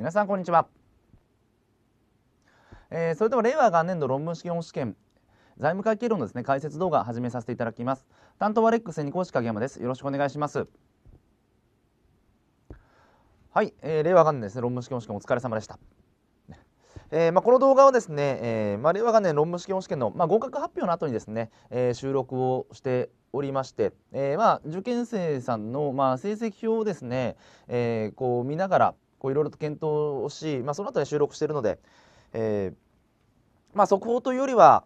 皆さんこんにちは、えー、それでは令和元年度論文試験本試験財務会計論のですね解説動画始めさせていただきます担当はレックス二講師影山ですよろしくお願いしますはい、えー、令和元年ですね論文試験本試験お疲れ様でしたえーまあ、この動画はですね、えーまあ、令和元年論文試験本試験の、まあ、合格発表の後にですね、えー、収録をしておりまして、えーまあ、受験生さんの、まあ、成績表をですね、えー、こう見ながら、こういろいろと検討をし、まあ、その後に収録しているので、えー、まあ、速報というよりは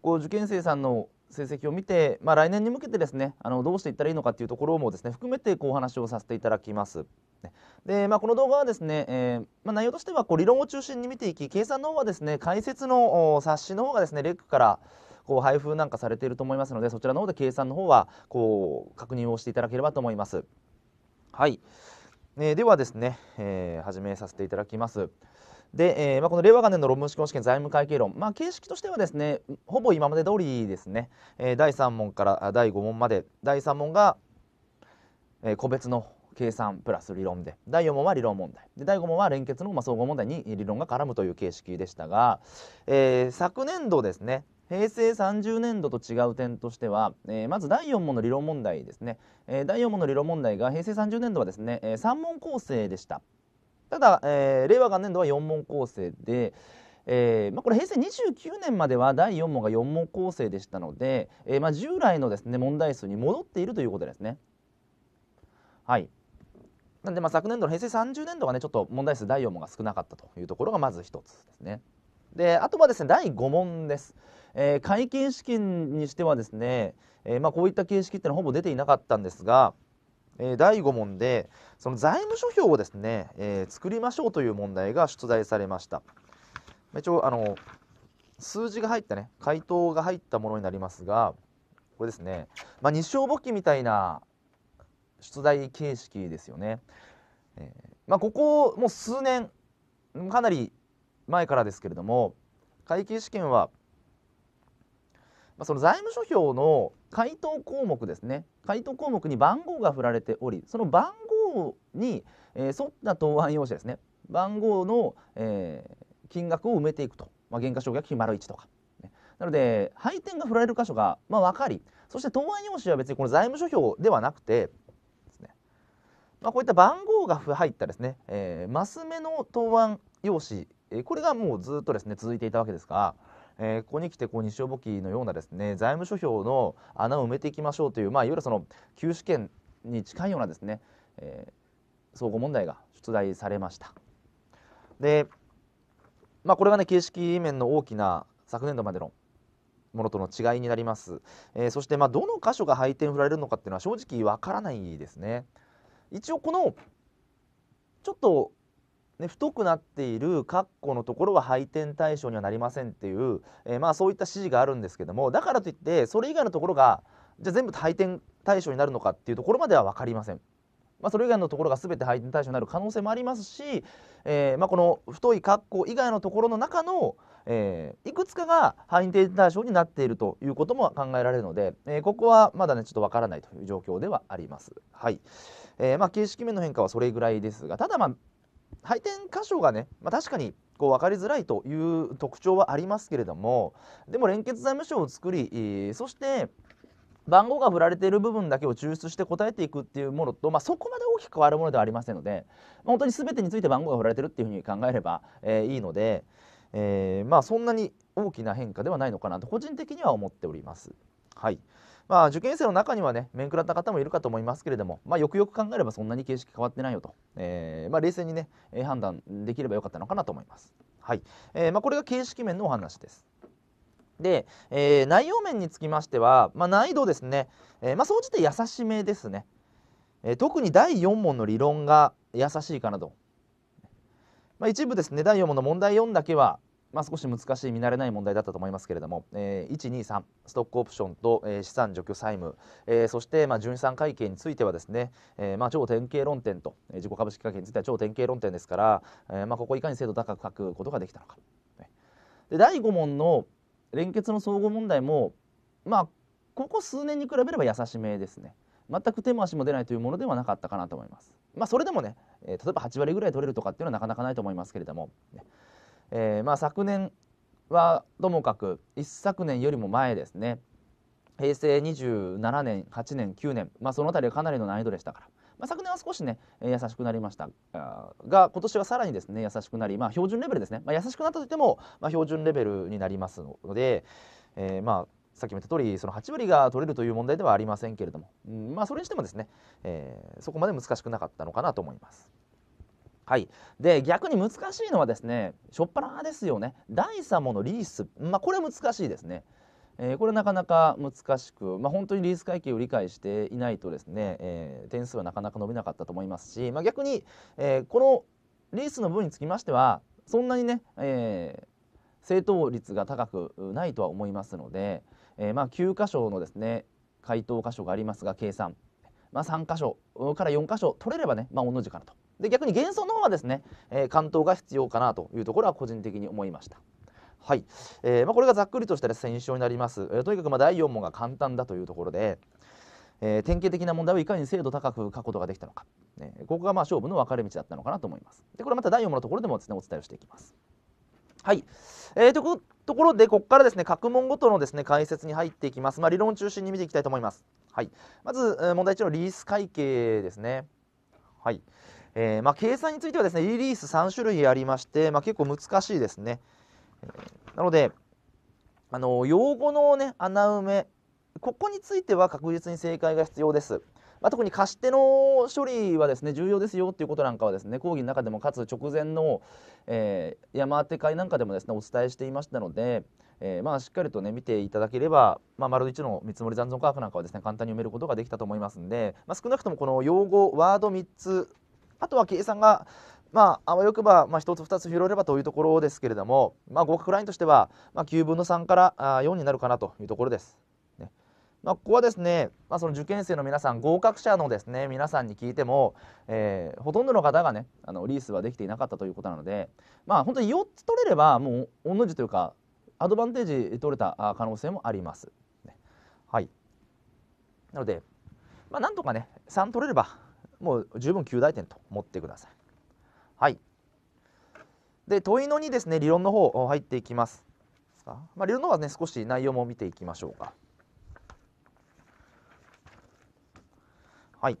こう受験生さんの成績を見て、まあ、来年に向けてですねあのどうしていったらいいのかというところもですね含めてこうお話をさせていただきます。でまあ、この動画はですね、えー、まあ、内容としてはこう理論を中心に見ていき計算の方はですね解説の冊子の方がですねレックからこう配布なんかされていると思いますのでそちらの方で計算の方はこう確認をしていただければと思います。はい、えー、ではですね、えー、始めさせていただきます。で、えーまあ、この令和元年の論文試験試験財務会計論、まあ、形式としてはですねほぼ今まで通りですね、えー、第3問から第5問まで第3問が、えー、個別の計算プラス理論で第4問は理論問題で第5問は連結の、まあ、総合問題に理論が絡むという形式でしたが、えー、昨年度ですね平成30年度と違う点としては、えー、まず第4問の理論問題ですね、えー、第4問の理論問題が平成30年度はですね、えー、3問構成でしたただ、えー、令和元年度は4問構成で、えーまあ、これ平成29年までは第4問が4問構成でしたので、えーまあ、従来のですね問題数に戻っているということですねはいなんでまあ昨年度の平成30年度はねちょっと問題数第4問が少なかったというところがまず一つですねであとはですね第5問ですえー、解禁資金にしてはですね、えー、まあ、こういった形式ってのはほぼ出ていなかったんですが、え第5問でその財務諸表をですね、え作りましょうという問題が出題されました一応あの数字が入ったね回答が入ったものになりますがこれですね、まあ、日照簿記みたいな出題形式ですよね、えー、まあ、ここもう数年かなり前からですけれども会計試験はまあ、その財務諸表の回答項目ですね回答項目に番号が振られておりその番号に、えー、沿った答案用紙ですね番号の、えー、金額を埋めていくと、まあ、減価償却費丸1とか、ね、なので配点が振られる箇所が、まあ、分かりそして答案用紙は別にこの財務諸表ではなくてですね、まあ、こういった番号が入ったですね、えー、マス目の答案用紙、えー、これがもうずっとですね続いていたわけですがえー、ここに来てこう日曜簿記のようなですね財務諸表の穴を埋めていきましょうという、まあ、いわゆるその旧試験に近いようなですね、えー、総合問題が出題されました。で、まあ、これがね形式面の大きな昨年度までのものとの違いになります、えー、そしてまあどの箇所が配点振られるのかっていうのは正直わからないですね一応このちょっとね、太くなっている括弧のところは配点対象にはなりませんっていう、えー、まあそういった指示があるんですけどもだからといってそれ以外のところがじゃあ全部配点対象になるのかっていうところまでは分かりません。まあ、それ以外のところが全て配点対象になる可能性もありますし、えーまあ、この太い括弧以外のところの中の、えー、いくつかが配点対象になっているということも考えられるので、えー、ここはまだねちょっとわからないという状況ではあります。はいえーまあ、形式面の変化はそれぐらいですがただまあ配点箇所がね、まあ、確かにこう分かりづらいという特徴はありますけれどもでも連結財務省を作りそして番号が振られている部分だけを抽出して答えていくっていうものと、まあ、そこまで大きく変わるものではありませんので、本当に全てについて番号が振られてるっていうふうに考えれば、えー、いいので、えー、まあそんなに大きな変化ではないのかなと個人的には思っております。はいまあ、受験生の中にはね面食らった方もいるかと思いますけれども、まあ、よくよく考えればそんなに形式変わってないよと、えー、まあ、冷静にね判断できればよかったのかなと思います。はいえー、まこれが形式面のお話です。で、えー、内容面につきましては、まあ、難易度ですね、えー、まあ総じて優しめですね、えー、特に第4問の理論が優しいかなと、まあ、一部ですね第4問の問題4だけはまあ、少し難しい見慣れない問題だったと思いますけれども、えー、123ストックオプションと、えー、資産除去債務、えー、そして、まあ、純資産会計についてはですね、えーまあ、超典型論点と、えー、自己株式会計については超典型論点ですから、えーまあ、ここいかに精度高く書くことができたのか。で第5問の連結の総合問題も、まあ、ここ数年に比べれば優しめですね。全く手も足も出ないというものではなかったかなと思います。まあ、それでもね、えー、例えば8割ぐらい取れるとかっていうのはなかなかないと思いますけれども、ね、えー、まあ、昨年はともかく一昨年よりも前ですね平成27年8年9年、まあ、その辺りはかなりの難易度でしたから、まあ、昨年は少しね、え優しくなりましたが今年はさらにですね優しくなり、まあ、標準レベルですね、ま優しくなったといっても、ま標準レベルになりますので、えー、まさっきも言った通りその8割が取れるという問題ではありませんけれども、うん、まそれにしてもですね、えー、そこまで難しくなかったのかなと思います。はい、で逆に難しいのはですねしょっぱなですよね第3問のリース、まあ、これ難しいですね、えー、これなかなか難しく、まあ、本当にリース会計を理解していないとですね、えー、点数はなかなか伸びなかったと思いますし、まあ、逆に、えー、このリースの分につきましてはそんなにね、え正答率が高くないとは思いますので、えまあ、9箇所のですね回答箇所がありますが計算、ま3箇所から4箇所取れればね、まあ、同じかなとで逆に幻想の方はですね、えー、関東が必要かなというところは個人的に思いました。はい、えー、まあ、これがざっくりとした選書になります、えー、とにかくまあ第4問が簡単だというところで、えー、典型的な問題をいかに精度高く書くことができたのか、ね、ここがまあ勝負の分かれ道だったのかなと思いますでこれまた第4問のところでもですねお伝えをしていきますはい、えー、といところでここからですね各問ごとのですね解説に入っていきます、まあ、理論中心に見ていきたいと思いますはいまず問題1のリース会計ですねはい、えー、まあ、計算についてはですねリリース3種類ありまして、まあ、結構難しいですね、えなのであの用語のね穴埋めここについては確実に正解が必要です、まあ、特に貸し手の処理はですね重要ですよっていうことなんかはですね講義の中でもかつ直前の、えー、山当て会なんかでもですねお伝えしていましたので、えー、まあしっかりとね見ていただければ、まあ、丸1の見積もり残存価格なんかはですね簡単に埋めることができたと思いますんで、まあ、少なくともこの用語ワード3つあとは計算がまあ、あわよくば、まあ、1つ2つ拾えればというところですけれども、まあ、合格ラインとしては、まあ、9分の3からあ4になるかなというところです。ねまあ、ここはですね、まあ、その受験生の皆さん合格者のですね皆さんに聞いても、えー、ほとんどの方がねあのリースはできていなかったということなので、まあ、本当に4つ取れればもう御の字というかアドバンテージ取れた可能性もあります。ね、はいなので、まあ、なんとかね3取れればもう十分及大点と思ってください。はい、で問いの2ですね理論の方入っていきます。まあ、理論の方はね少し内容も見ていきましょうか。はい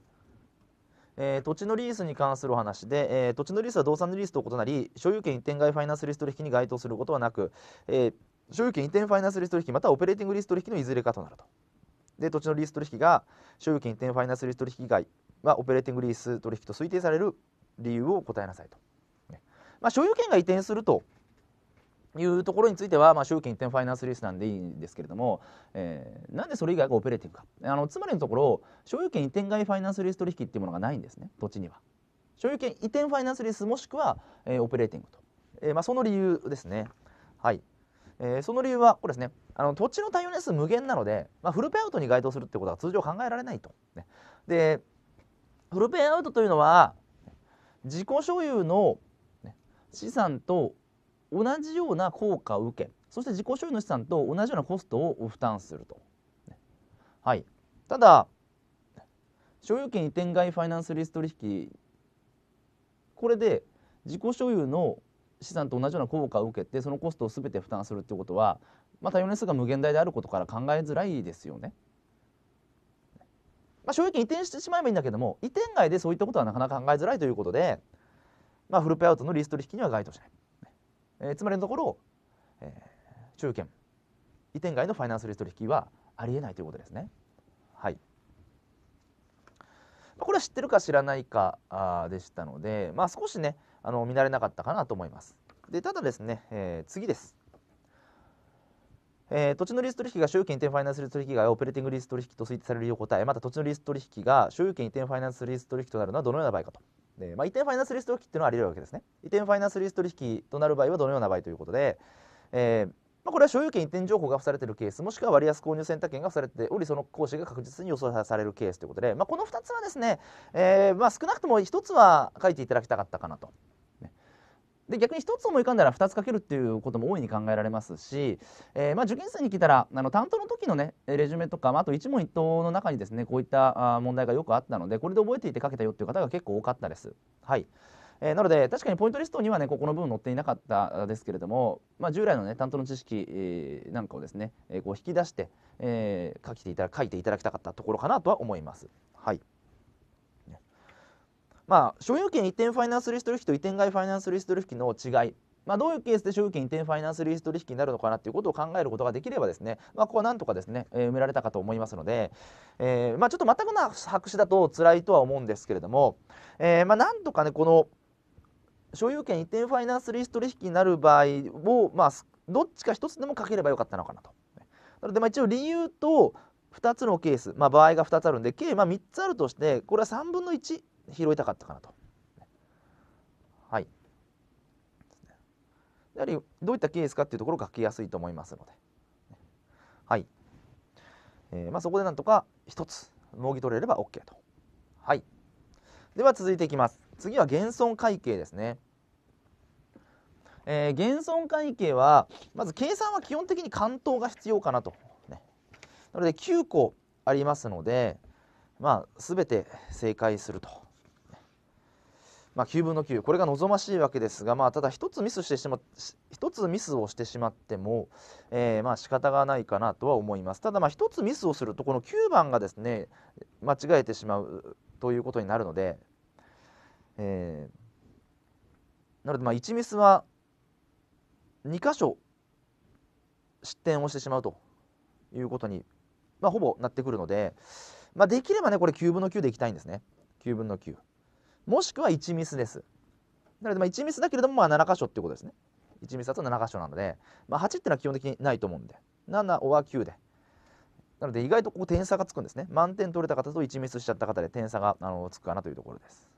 えー、土地のリースに関するお話で、えー、土地のリースは動産のリースと異なり所有権移転外ファイナンスリスト取引に該当することはなく、えー、所有権移転ファイナンスリスト取引またはオペレーティングリスト取引のいずれかとなると。で土地のリース取引が所有権移転ファイナンスリスト取引以外はオペレーティングリース取引と推定される理由を答えなさいと。まあ、所有権が移転するというところについては、まあ、所有権移転ファイナンスリースなんでいいんですけれども、えー、なんでそれ以外がオペレーティングかあのつまりのところ所有権移転外ファイナンスリース取引っていうものがないんですね土地には所有権移転ファイナンスリースもしくは、えー、オペレーティングと、えーまあ、その理由ですねはい、えー、その理由はこれですねあの土地の耐用年数無限なので、まあ、フルペアウトに該当するってことは通常考えられないと、ね、でフルペイアウトというのは自己所有の資産と同じような効果を受けそして自己所有の資産と同じようなコストを負担すると。はい、ただ所有権移転外ファイナンスリスト取引これで自己所有の資産と同じような効果を受けてそのコストを全て負担するということは、まあ、多様な数が無限大であることから考えづらいですよね。まあ、正直移転してしまえばいいんだけども移転外でそういったことはなかなか考えづらいということで、まあ、フルペアウトのリスト引きには該当しない、えー、つまりのところ、えー、移転外のファイナンスリスト引きはありえないということですね。はいこれは知ってるか知らないかでしたので、まあ、少しねあの見慣れなかったかなと思います。でただですね、えー、次です。えー、土地のリース取引が所有権移転ファイナンスリース取引がオペレーティングリース取引と推定されるよう答えまた土地のリース取引が所有権移転ファイナンスリース取引となるのはどのような場合かと、えーまあ、移転ファイナンスリース取引っていうのはあり得るわけですね移転ファイナンスリース取引となる場合はどのような場合ということで、えーまあ、これは所有権移転情報が付されているケースもしくは割安購入選択権が付されておりその行使が確実に予想されるケースということで、まあ、この2つはですね、えーまあ、少なくとも1つは書いていただきたかったかなとで逆に1つ思い浮かんだら2つかけるっていうことも大いに考えられますし、えー、まあ、受験生に来たらあの担当の時のねレジュメとか、まあ、あと一問一答の中にですねこういった問題がよくあったのでこれで覚えていてかけたよっていう方が結構多かったです。はいえー、なので確かにポイントリストにはねここの部分載っていなかったですけれども、まあ、従来のね担当の知識、えー、なんかをですね、えこう引き出して、え書いていただ書いていただきたかったところかなとは思います。はいまあ、所有権移転ファイナンスリスト取引と移転外ファイナンスリスト取引の違いまあ、どういうケースで所有権移転ファイナンスリスト取引になるのかなということを考えることができればですね、まあ、ここはなんとかですね、えー、埋められたかと思いますので、えーまあ、ちょっと全くな白紙だと辛いとは思うんですけれども、えーまあ、なんとかねこの所有権移転ファイナンスリスト取引になる場合を、まあ、どっちか一つでもかければよかったのかなと。なのでまあ一応理由と2つのケース、まあ、場合が2つあるんで計まあ3つあるとしてこれは3分の1拾いたかったかなと。はい。やはりどういったケースかっていうところを書きやすいと思いますので。はい。えー、まあ、そこでなんとか1つもぎ取れれば OK と。はい。では続いていきます。次は減損会計ですね。えー、減損会計はまず計算は基本的に関東が必要かなと、ね、なので9個ありますのでまあ全て正解するとまあ、9分の9これが望ましいわけですが、まあ、ただ1つミスしてしま1つミスをしてしまっても、えー、まあ仕方がないかなとは思いますただまあ1つミスをするとこの9番がですね間違えてしまうということになるので、えー、なのでまあ1ミスは2箇所失点をしてしまうということに、まあ、ほぼなってくるので、まあ、できればねこれ9分の9でいきたいんですね9分の9。もしくは1ミスです。なのでまあ1ミスだけれどもまあ7箇所っていうことですね。1ミスだと7箇所なので、まあ、8っていうのは基本的にないと思うんで7は9で。なので意外とここ点差がつくんですね。満点取れた方と1ミスしちゃった方で点差があのつくかなというところです。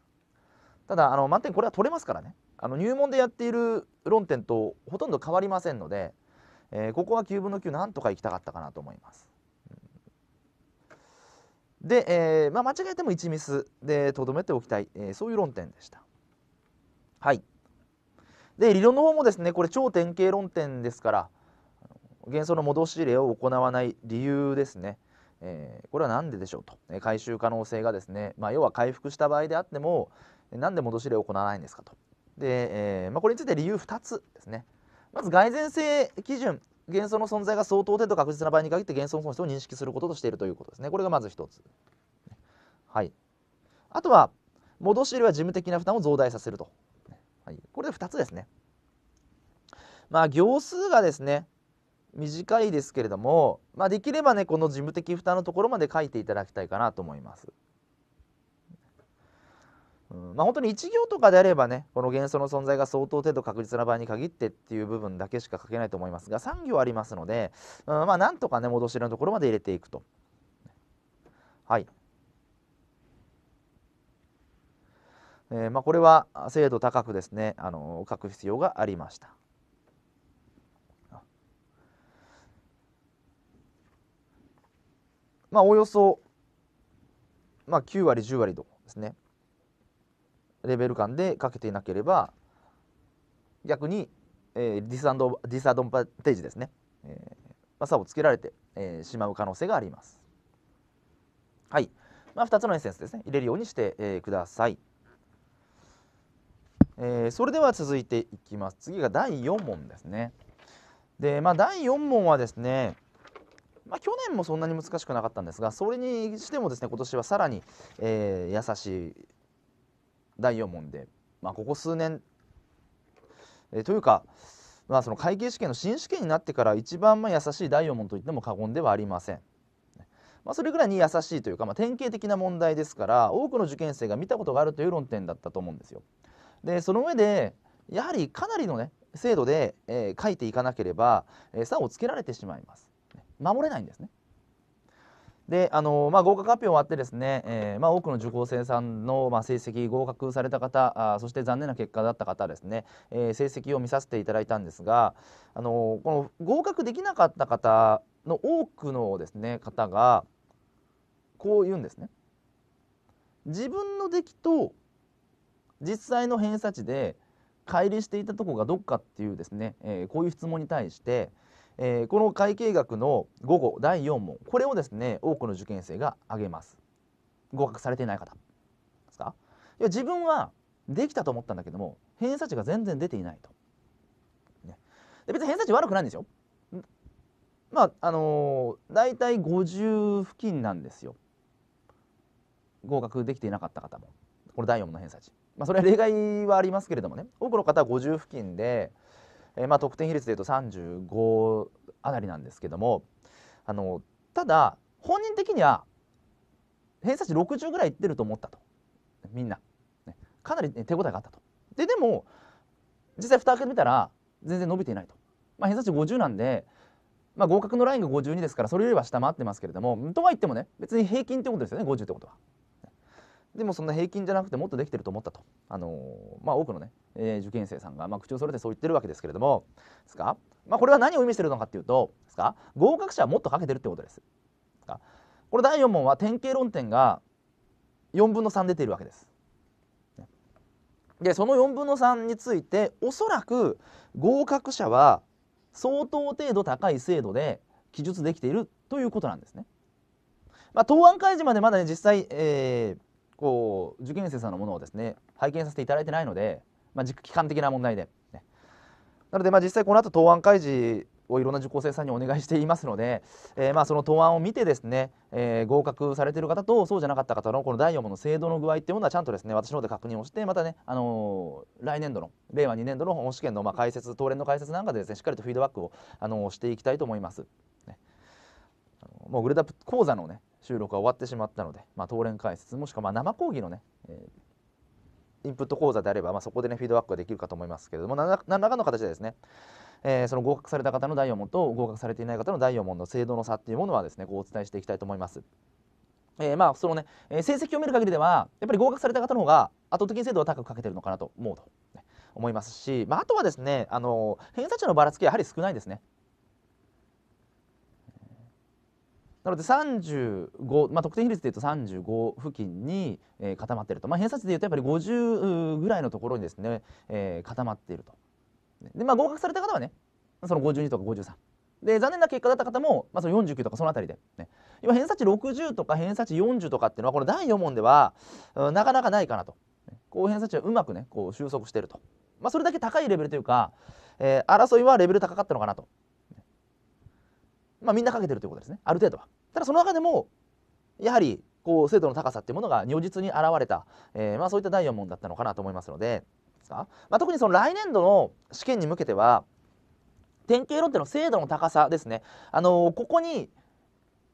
ただあの満点これは取れますからね。あの入門でやっている論点とほとんど変わりませんので、えー、ここは9分の9なんとか行きたかったかなと思います。で、えー、まあ、間違えても1ミスでとどめておきたい、えー、そういう論点でした。はいで理論の方もですねこれ超典型論点ですから元素の戻し入れを行わない理由ですね、えー、これは何ででしょうと、え回収可能性がですね、まあ、要は回復した場合であっても何で戻し入れを行わないんですかとで、えまあ、これについて理由2つですねまず蓋然性基準幻想の存在が相当程度確実な場合に限って幻想の損失を認識することとしているということですね。これがまず一つ。はい。あとは、戻し入れは事務的な負担を増大させると。はい、これで2つですね。まあ、行数がですね、短いですけれども、まあ、できればね、この事務的負担のところまで書いていただきたいかなと思います。うんまあ、本当に1行とかであればねこの元素の存在が相当程度確実な場合に限ってっていう部分だけしか書けないと思いますが3行ありますので、うん、まあなんとかね戻しのところまで入れていくと。はいえーまあ、これは精度高くですねあの書く必要がありました。まあおよそ、まあ、9割10割とですねレベル感でかけていなければ逆に、えー、ディスアンドディスアドンパテージですね、えーまあ、差をつけられて、えー、しまう可能性があります。はい、まあ、2つのエッセンスですね入れるようにして、えー、ください。えー、それでは続いていきます次が第4問ですねでまあ第4問はですねまあ、去年もそんなに難しくなかったんですがそれにしてもですね今年はさらに、えー、優しい第4問で、まあ、ここ数年、えというか、まあ、その会計試験の新試験になってから一番まあ優しい第4問といっても過言ではありません。まあ、それぐらいに優しいというか、まあ、典型的な問題ですから多くの受験生が見たことがあるという論点だったと思うんですよ。でその上でやはりかなりのね精度で、えー、書いていかなければ、えー、差をつけられてしまいます。守れないんですね。であのまあ、合格発表終わってですね、えーまあ、多くの受講生さんの、まあ、成績合格された方あそして残念な結果だった方ですね、えー、成績を見させていただいたんですがあのこの合格できなかった方の多くのですね方がこう言うんですね。自分の出来と実際の偏差値で乖離していたとこがどっかっていうですね、えー、こういう質問に対して「えー、この会計学の午後第4問これをですね多くの受験生が挙げます合格されていない方ですかいや自分はできたと思ったんだけども偏差値が全然出ていないと、ね、で別に偏差値悪くないんですよまああのー、大体50付近なんですよ合格できていなかった方もこれ第4問の偏差値まあそれは例外はありますけれどもね多くの方は50付近でえー、まあ、得点比率でいうと35あたりなんですけどもあのただ本人的には偏差値60ぐらいいってると思ったとみんな、ね、かなり、ね、手応えがあったとででも実際蓋開けてみたら全然伸びていないと、まあ、偏差値50なんで、まあ、合格のラインが52ですからそれよりは下回ってますけれどもとはいってもね別に平均ってことですよね50ってことは。でもそんな平均じゃなくてもっとできてると思ったと、あのー、まあ、多くのね、えー、受験生さんが、まあ、口を揃えてそう言ってるわけですけれどもですか、まあ、これは何を意味してるのかっていうとですか合格者はもっとかけてるってことです。ですかこれ第4問は典型論点が4分の3出ているわけです。でその4分の3についておそらく合格者は相当程度高い精度で記述できているということなんですね。まあ、答案開示までまだね実際、えー、こう受験生さんのものをですね拝見させていただいてないので、まあ、期間的な問題で、ね、なのでまあ実際この後答案開示をいろんな受講生さんにお願いしていますので、えー、まあその答案を見てですね、えー、合格されている方とそうじゃなかった方のこの第4問の制度の具合っていうものはちゃんとですね私の方で確認をしてまたね、あのー、来年度の令和2年度の本試験のまあ解説当連の解説なんかでですねしっかりとフィードバックを、あのー、していきたいと思います。ね、もうグレプ講座のね収録は終わってしまったので、まあ、当連解説もしくはま生講義のね、えー、インプット講座であれば、まあ、そこでねフィードバックができるかと思いますけれども何らかの形でですねえー、その合格された方の第4問と合格されていない方の第4問の制度の差っていうものはですねこうお伝えしていきたいと思います。えー、まあそのね、えー、成績を見る限りではやっぱり合格された方の方が圧倒的に精度は高くかけてるのかなと思うと、ね、思いますし、まあ、あとはですねあの偏差値のばらつきはやはり少ないですね。なので35、まあ、得点比率でいうと35付近に、えー、固まっていると、まあ、偏差値でいうとやっぱり50ぐらいのところにですね、えー、固まっていると。で、まあ、合格された方はねその52とか53。で残念な結果だった方も、まあ、その49とかその辺りで、ね、今偏差値60とか偏差値40とかっていうのはこの第4問では、うん、なかなかないかなとこう偏差値はうまくねこう収束していると、まあ、それだけ高いレベルというか、えー、争いはレベル高かったのかなと、まあ、みんなかけてるということですねある程度は。ただその中でもやはりこう精度の高さっていうものが如実に現れた、えー、まあ、そういった第4問だったのかなと思いますのでまあ、特にその来年度の試験に向けては典型論点の精度の高さですね、あのー、ここに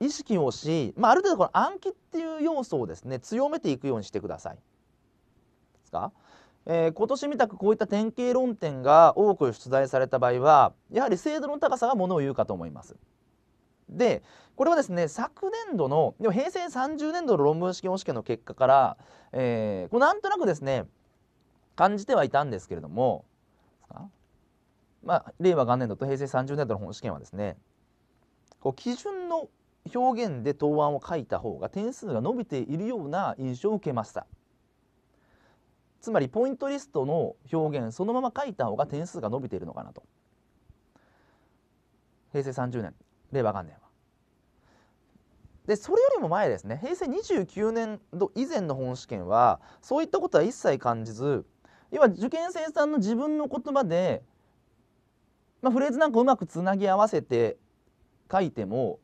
意識をし、まあ、ある程度この暗記っていう要素をですね強めていくようにしてください。ですかえー、今年みたくこういった典型論点が多く出題された場合はやはり精度の高さがものを言うかと思います。でこれはですね昨年度のでも平成30年度の論文試験試験の結果から、えー、こうなんとなくですね感じてはいたんですけれども、まあ、令和元年度と平成30年度の本試験はですねこう基準の表現で答案を書いた方が点数が伸びているような印象を受けました。つまりポイントリストの表現そのまま書いた方が点数が伸びているのかなと。平成30年令和元年は。でそれよりも前ですね平成29年度以前の本試験はそういったことは一切感じず要は受験生さんの自分の言葉で、まあ、フレーズなんかうまくつなぎ合わせて書いても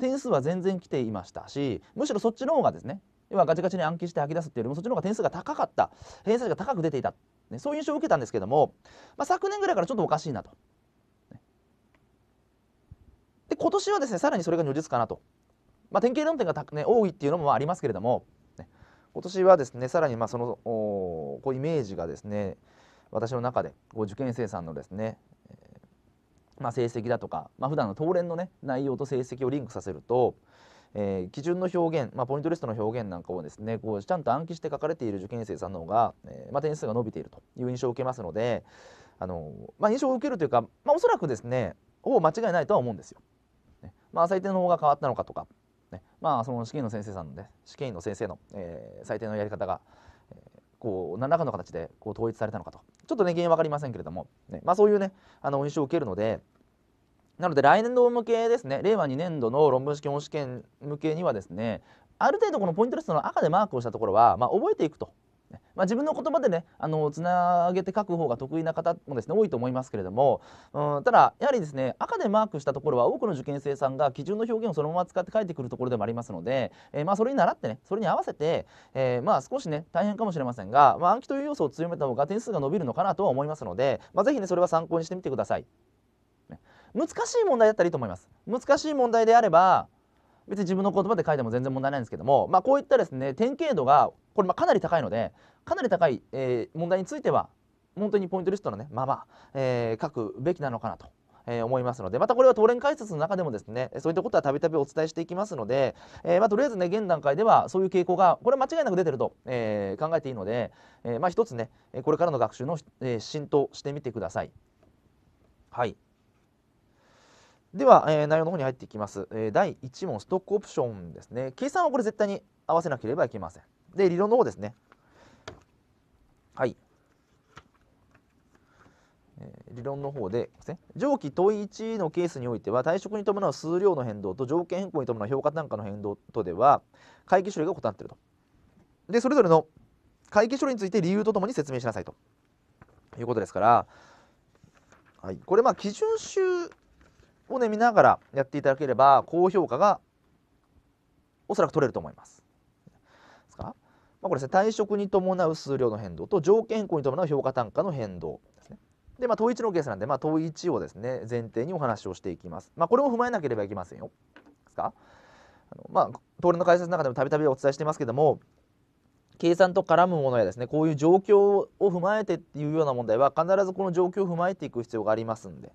点数は全然来ていましたしむしろそっちの方がですね要はガチガチに暗記して吐き出すっていうよりもそっちの方が点数が高かった偏差値が高く出ていた、ね、そういう印象を受けたんですけども、まあ、昨年ぐらいからちょっとおかしいなとで今年はですねさらにそれが如実かなと、まあ、典型論点がた、ね、多いっていうのもありますけれども、ね、今年はですねさらにまあそのこうイメージがですね私の中でこう受験生さんのですね、えー、まあ、成績だとか、まあ普段の当連のね内容と成績をリンクさせると、えー、基準の表現、まあ、ポイントリストの表現なんかをですねこうちゃんと暗記して書かれている受験生さんの方が、えー、まあ、点数が伸びているという印象を受けますのであの、まあ、印象を受けるというか、まあ、おそらくですねほぼ間違いないとは思うんですよ。まあ、採点の方が変わったのかとか、ねまあ、その試験の先生さんで、ね、試験の先生の、えー、採点のやり方が、えー、こう何らかの形でこう統一されたのかとちょっとね原因分かりませんけれども、ねまあ、そういうねあの印象を受けるのでなので来年度向けですね令和2年度の論文試験本試験向けにはですねある程度このポイントリストの赤でマークをしたところは、まあ、覚えていくとまあ、自分の言葉でねあのつなげて書く方が得意な方もですね多いと思いますけれども、うん、ただやはりですね赤でマークしたところは多くの受験生さんが基準の表現をそのまま使って書いてくるところでもありますので、えー、まあ、それに習ってねそれに合わせて、えー、まあ、少しね大変かもしれませんが、ま暗記という要素を強めた方が点数が伸びるのかなとは思いますので、まあ、ぜひねそれは参考にしてみてください。難しい問題だったらいいと思います。難しい問題であれば別に自分の言葉で書いても全然問題ないんですけども、まあ、こういったですね典型度がこれまかなり高いのでかなり高い、えー、問題については本当にポイントリストのねまま、えー、書くべきなのかなとえー、思いますのでまたこれは当連解説の中でもですねそういったことはたびたびお伝えしていきますので、えー、まあ、とりあえずね現段階ではそういう傾向がこれ間違いなく出てると、えー、考えていいので、えまあ、一つねこれからの学習の、えー、浸透してみてください。はいでは、えー、内容の方に入っていきます、えー、第1問ストックオプションですね計算はこれ絶対に合わせなければいけませんで理論の方ですねはい、えー、理論の方でです、ね、上記問1のケースにおいては退職に伴う数量の変動と条件変更に伴う評価単価の変動とでは会計処理が異なっているとでそれぞれの会計処理について理由とともに説明しなさいということですから、はい、これまあ基準集をね見ながらやっていただければ高評価がおそらく取れると思います。ですかまあ、これですね退職に伴う数量の変動と条件項に伴う評価単価の変動ですね。でまあ、統一のケースなんで、まあ、統一をですね前提にお話をしていきます。まあ、これも踏まえなければいけませんよ。ですかあのまあ、東レの解説の中でもたびたびお伝えしてますけども計算と絡むものやですねこういう状況を踏まえてっていうような問題は必ずこの状況を踏まえていく必要がありますんで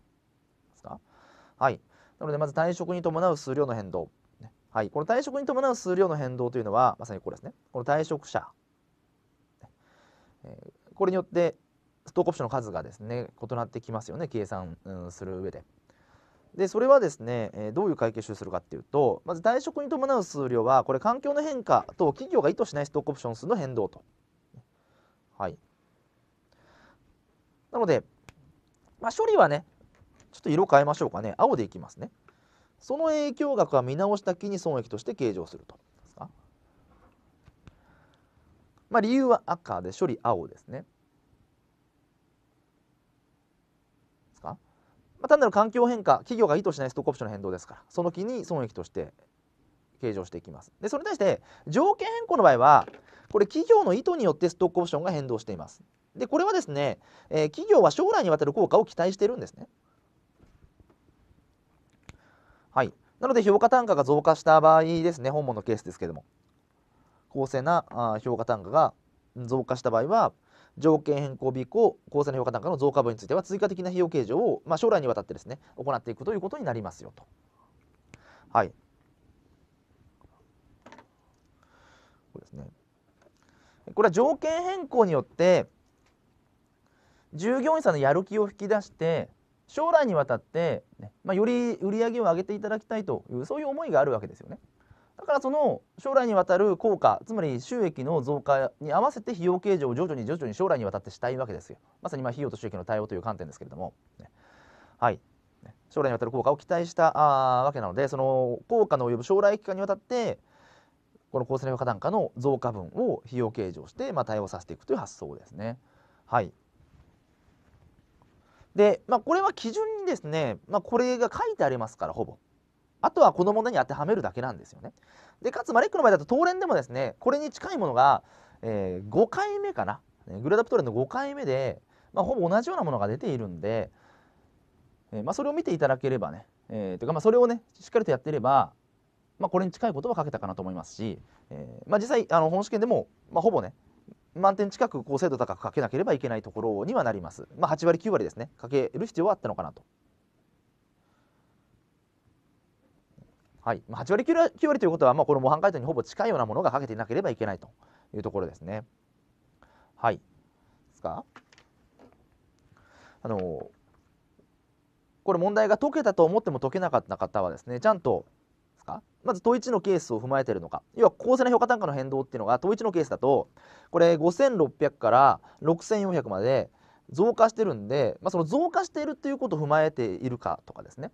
はい。なので、まず退職に伴う数量の変動。はい。この退職に伴う数量の変動というのは、まさにこれですね。この退職者。これによって、ストックオプションの数がですね、異なってきますよね。計算、する上で。でそれはですね、えどういう会計収するかっていうとまず退職に伴う数量はこれ環境の変化と企業が意図しないストックオプション数の変動と。はい、なので、まあ、処理はねちょっと色変えましょうかね青でいきますねその影響額は見直した期に損益として計上するとまあ、理由は赤で処理青ですねすか、まあ、単なる環境変化企業が意図しないストックオプションの変動ですからその期に損益として計上していきますでそれに対して条件変更の場合はこれ企業の意図によってストックオプションが変動していますでこれはですね、えー、企業は将来にわたる効果を期待しているんですねはい、なので評価単価が増加した場合ですね本物のケースですけども公正なあ評価単価が増加した場合は条件変更日以降公正な評価単価の増加分については追加的な費用計上を、まあ、将来にわたってですね行っていくということになりますよと。はい、これですねこれは条件変更によって従業員さんのやる気を引き出して将来にわたって、ねまあ、より売り上げを上げていただきたいというそういう思いがあるわけですよね。だからその将来にわたる効果つまり収益の増加に合わせて費用計上を徐々に徐々に将来にわたってしたいわけですよ。まさにま費用と収益の対応という観点ですけれども、ね、はい、将来にわたる効果を期待したあわけなのでその効果の及ぶ将来期間にわたってこの厚生労働加単価の増加分を費用計上して、まあ、対応させていくという発想ですね。はいで、まあ、これは基準にですね、まあ、これが書いてありますからほぼあとはこの問題に当てはめるだけなんですよねでかつマレックの場合だと当連でもですねこれに近いものが、えー、5回目かなグレードアップトレンド5回目で、まあ、ほぼ同じようなものが出ているんで、えーまあ、それを見ていただければね、えー、というかまあそれをねしっかりとやっていれば、まあ、これに近いことは書けたかなと思いますし、えーまあ、実際あの本試験でも、まあ、ほぼね満点近く高精度高くかけなければいけないところにはなります。まあ、8割9割ですねかける必要はあったのかなと。はい、まあ、8割9割ということは、まあ、この模範解答にほぼ近いようなものがかけていなければいけないというところですね。はい。ですかあのこれ問題が解けたと思っても解けなかった方はですねちゃんとですかまず統一のケースを踏まえているのか要は公正な評価単価の変動っていうのが統一のケースだとこれ5600から6400まで増加してるんで、まあ、その増加しているっていうことを踏まえているかとかですね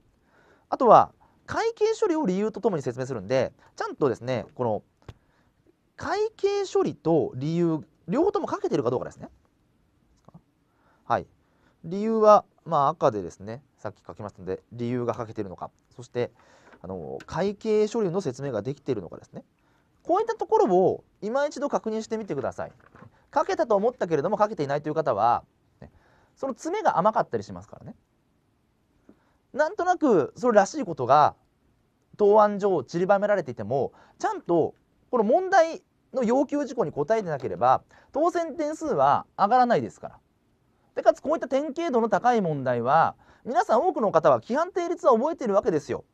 あとは会計処理を理由とともに説明するんでちゃんとですねこの会計処理と理由両方ともかけているかどうかですねはい理由はまあ赤でですねさっき書きましたので理由がかけているのかそしてあの会計処理の説明ができているのかですねこういったところを今一度確認してみてください書けたと思ったけれども書けていないという方は、ね、その詰めが甘かったりしますからねなんとなくそれらしいことが答案上散りばめられていてもちゃんとこの問題の要求事項に答えてなければ当選点数は上がらないですからでかつこういった典型度の高い問題は皆さん多くの方は規範定率は覚えているわけですよ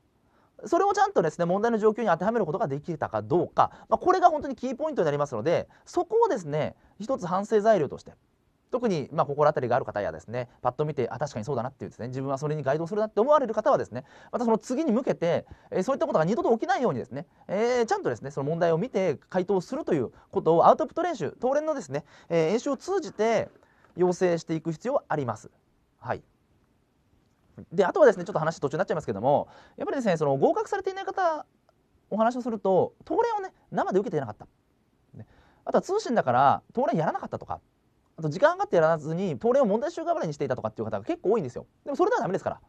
それをちゃんとですね問題の状況に当てはめることができたかどうか、まあ、これが本当にキーポイントになりますのでそこをですね一つ反省材料として特にま心当たりがある方やですねパッと見てあ確かにそうだなっていうですね自分はそれに該当するなって思われる方はですねまたその次に向けて、えー、そういったことが二度と起きないようにですね、えー、ちゃんとですねその問題を見て回答するということをアウトプット練習当連のですね、えー、演習を通じて要請していく必要はあります。はいであとはですねちょっと話途中になっちゃいますけどもやっぱりですねその合格されていない方お話をすると東連をね生で受けていなかった、ね、あとは通信だから東連やらなかったとかあと時間がかってやらずに東連を問題集代わりにしていたとかっていう方が結構多いんですよでもそれではダメですから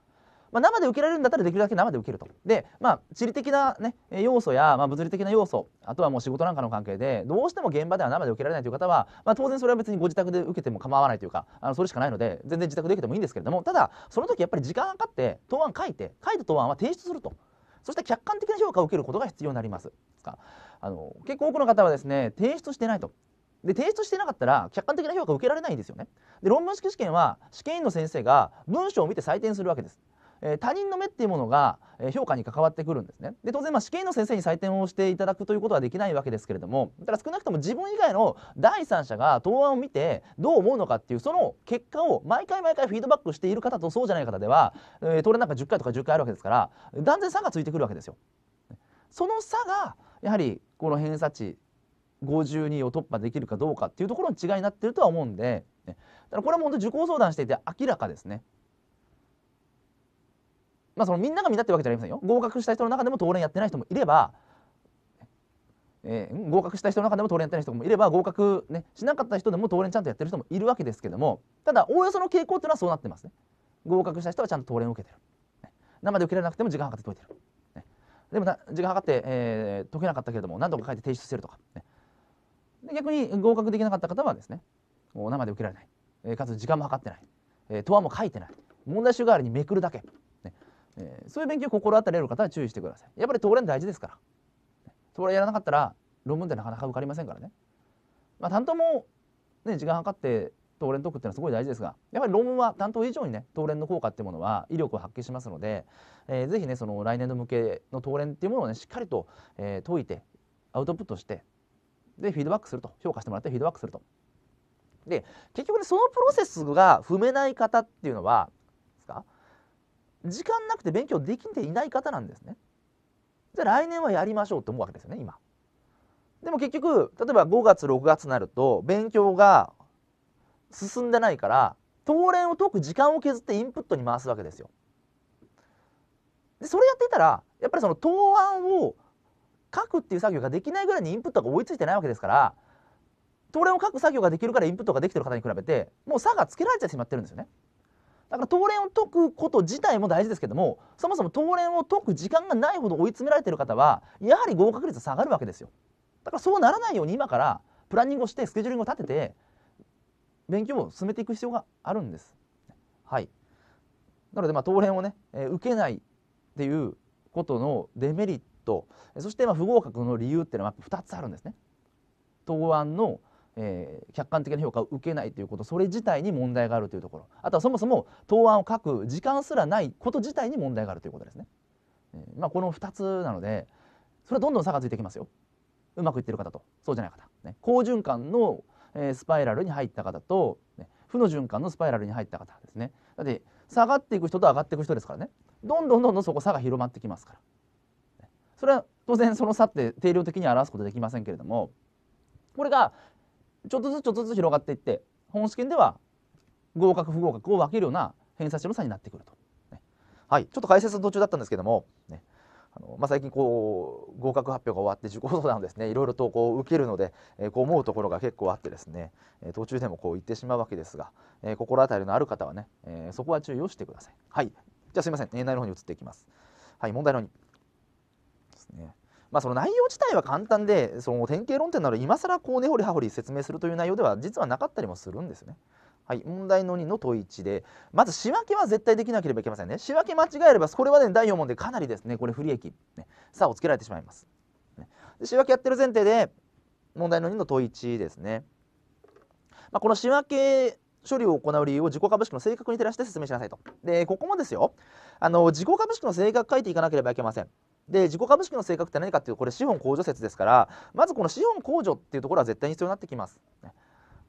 まあ、生で受けられるんだったらできるだけ生で受けると。で、まあ、地理的な、ね、要素や、まあ、物理的な要素あとはもう仕事なんかの関係でどうしても現場では生で受けられないという方は、まあ、当然それは別にご自宅で受けても構わないというかあのそれしかないので全然自宅で受けてもいいんですけれどもただその時やっぱり時間かかって答案書いて書いた答案は提出すると。そして客観的な評価を受けることが必要になります。あの結構多くの方はですね提出してないと。で提出してなかったら客観的な評価を受けられないんですよね。で論文式試験は試験員の先生が文章を見て採点するわけです。え他人の目っていうものが評価に関わってくるんですね。で当然まあ試験の先生に採点をしていただくということはできないわけですけれどもだから少なくとも自分以外の第三者が答案を見てどう思うのかっていうその結果を毎回毎回フィードバックしている方とそうじゃない方では、えー、当然なんか10回とか10回あるわけですから断然差がついてくるわけですよ。その差がやはりこの偏差値52を突破できるかどうかっていうところの違いになってるとは思うんで、ね、だからこれはも本当受講相談していて明らかですね。まあ、そのみんながみんなってわけじゃありませんよ合格した人の中でも当然やってない人もいれば、えー、合格した人の中でも当然やってない人もいれば合格、ね、しなかった人でも当然ちゃんとやってる人もいるわけですけどもただおおよその傾向っていうのはそうなってますね合格した人はちゃんと当然受けてる、生で受けられなくても時間かかって解いてる、でも時間かかって、えー、解けなかったけれども何度か書いて提出してるとか、で逆に合格できなかった方はですねもう生で受けられない、えー、かつ時間も計ってない、えー、答案も書いてない問題集代わりにめくるだけえー、そういう勉強を心当たりある方は注意してください。やっぱり当連大事ですから。そ連やらなかったら論文ってなかなか受かりませんからね。まあ、担当も、ね、時間を計って当連解くっていうのはすごい大事ですがやっぱり論文は担当以上にね当連の効果っていうものは威力を発揮しますので、えー、ぜひねその来年度向けの当連っていうものをねしっかりと、えー、解いてアウトプットしてでフィードバックすると評価してもらってフィードバックすると。で結局ねそのプロセスが踏めない方っていうのは時間なくて勉強できていない方なんですね。じゃあ来年はやりましょうって思うわけですよね今。でも結局例えば5月6月になると勉強が進んでないから当練を解く時間を削ってインプットに回すわけですよ。でそれやっていたらやっぱりその答案を書くっていう作業ができないぐらいにインプットが追いついてないわけですから当連を書く作業ができるからインプットができてる方に比べてもう差がつけられてしまってるんですよね。だから東連を解くこと自体も大事ですけどもそもそも当連を解く時間がないほど追い詰められてる方はやはり合格率下がるわけですよだからそうならないように今からプランニングをしてスケジューリングを立てて勉強を進めていく必要があるんですはいなのでまあ東連をね、えー、受けないっていうことのデメリットそしてまあ不合格の理由っていうのは2つあるんですね答案のえー、客観的な評価を受けないということそれ自体に問題があるというところあとはそもそも答案を書く時間すらないこと自体に問題があるということですね、えー、まあ、この2つなのでそれはどんどん差がついてきますようまくいってる方とそうじゃない方、ね、好循環の、えー、スパイラルに入った方と、ね、負の循環のスパイラルに入った方ですねだって下がっていく人と上がっていく人ですからねどんどんどんどんそこ差が広まってきますから、ね、それは当然その差って定量的に表すことできませんけれどもこれがちょっとずつちょっとずつ広がっていって本試験では合格不合格を分けるような偏差値の差になってくると、ね、はいちょっと解説の途中だったんですけども、ね、あのまあ、最近こう合格発表が終わって受講相談ですねいろいろとこう受けるので、えー、こう思うところが結構あってですね、えー、途中でもこう言ってしまうわけですが、えー、心当たりのある方はね、えー、そこは注意をしてください。はいじゃあすみません、え内容の方に移っていきます。はい問題の方ですねまあ、その内容自体は簡単でその典型論点なら今更こう根掘り葉掘り説明するという内容では実はなかったりもするんですね。はい、問題の2の問1でまず仕分けは絶対できなければいけませんね仕分け間違えればこれでね第4問でかなりですねこれ不利益、ね、差をつけられてしまいます、ね、で仕分けやってる前提で問題の2の問1ですね、まあ、この仕分け処理を行う理由を自己株式の正確に照らして説明しなさいとでここもですよあの自己株式の正確書いていかなければいけませんで自己株式の性格って何かっていうこれ資本控除説ですからまずこの資本控除っていうところは絶対に必要になってきます。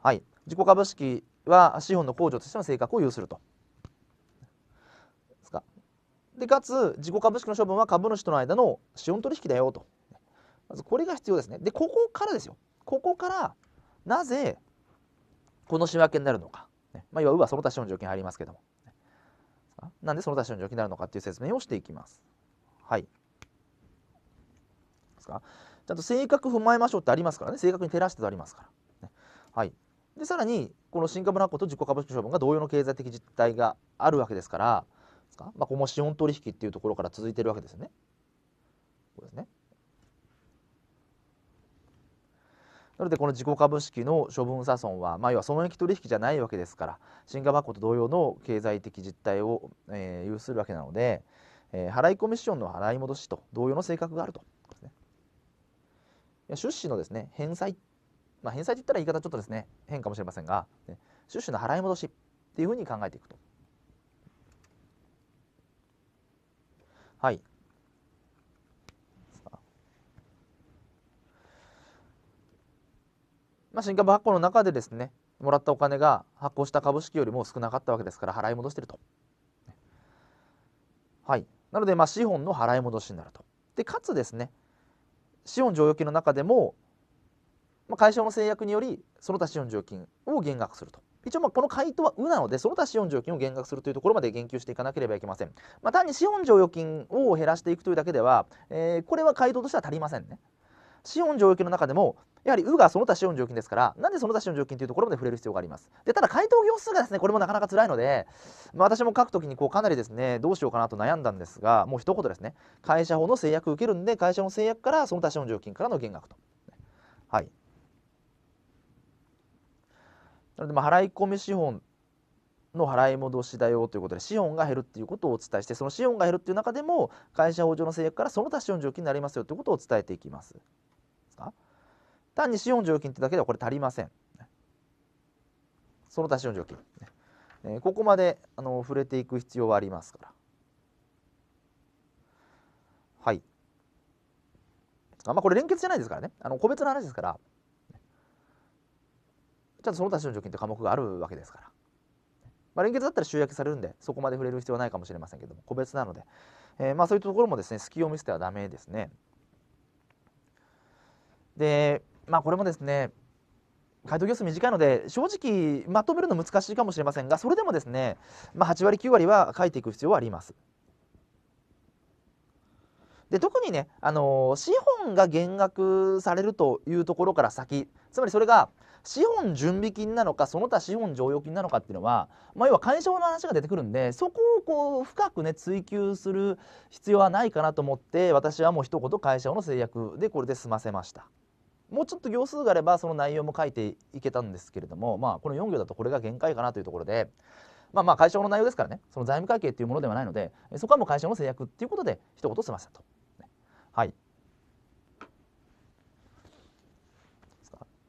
はい、自己株式は資本の控除としての性格を有すると。でかつ自己株式の処分は株主との間の資本取引だよと。まずこれが必要ですね。でここからですよ。ここからなぜこの仕分けになるのか。まあ、いわその他資本の条件ありますけども。なんでその他資本の条件になるのかっていう説明をしていきます。はい。ですかちゃんと性格踏まえましょうってありますからね正確に照らしてとありますから、ね、はいでさらにこの新株発行と自己株式処分が同様の経済的実態があるわけですからまあ、ここも資本取引っていうところから続いてるわけですよね。こうですねなのでこの自己株式の処分差損は、まあ、要は損益取引じゃないわけですから新株発行と同様の経済的実態を、えー、有するわけなので、えー、払い込み資本の払い戻しと同様の性格があると出資のですね返済、まあ、返済って言ったら言い方ちょっとですね変かもしれませんが、ね、出資の払い戻しっていうふうに考えていくと。はい、まあ、新株発行の中でですねもらったお金が発行した株式よりも少なかったわけですから払い戻してると。はい、なのでまあ資本の払い戻しになると。でかつですね資本剰余金の中でも、まあ、解消の制約によりその他資本剰余金を減額すると。一応まあこの回答は「う」なのでその他資本剰余金を減額するというところまで言及していかなければいけません、まあ、単に資本剰余金を減らしていくというだけでは、えー、これは回答としては足りませんね資本剰余金の中でもやはり「う」がその他資本剰余金ですからなんでその他資本剰余金というところまで触れる必要がありますでただ回答行数がですねこれもなかなか辛いので、まあ、私も書くときにこうかなりですねどうしようかなと悩んだんですがもう一言ですね会社法の制約を受けるんで会社の制約からその他資本剰余金からの減額とはいなのでまあ払い込み資本の払い戻しだよということで資本が減るっていうことをお伝えしてその資本が減るっていう中でも会社法上の制約からその他資本状金になりますよということを伝えていきます。ですか単に資本常勤ってだけではこれ足りません。その他資本常勤、ね。ここまであの触れていく必要はありますから。はい。あまあこれ連結じゃないですからね。あの個別の話ですから。ちゃんとその他資本常勤って科目があるわけですから。まあ、連結だったら集約されるんでそこまで触れる必要はないかもしれませんけども個別なので、えー、まあそういったところもですね隙を見せてはダメですね。でまあこれもですね回答行数短いので正直まとめるの難しいかもしれませんがそれでもですね、まあ、8割9割は書いていく必要はあります。で特にね、あのー、資本が減額されるというところから先つまりそれが資本準備金なのかその他資本剰余金なのかっていうのは、まあ、要は会社の話が出てくるんでそこをこう深くね追求する必要はないかなと思って私はもう一言会社の制約でこれで済ませました。もうちょっと行数があればその内容も書いていけたんですけれども、まあ、この4行だとこれが限界かなというところで、まあ、まあ解消の内容ですからねその財務会計というものではないのでそこはもう会社の制約ということで一言済ませたと。はい、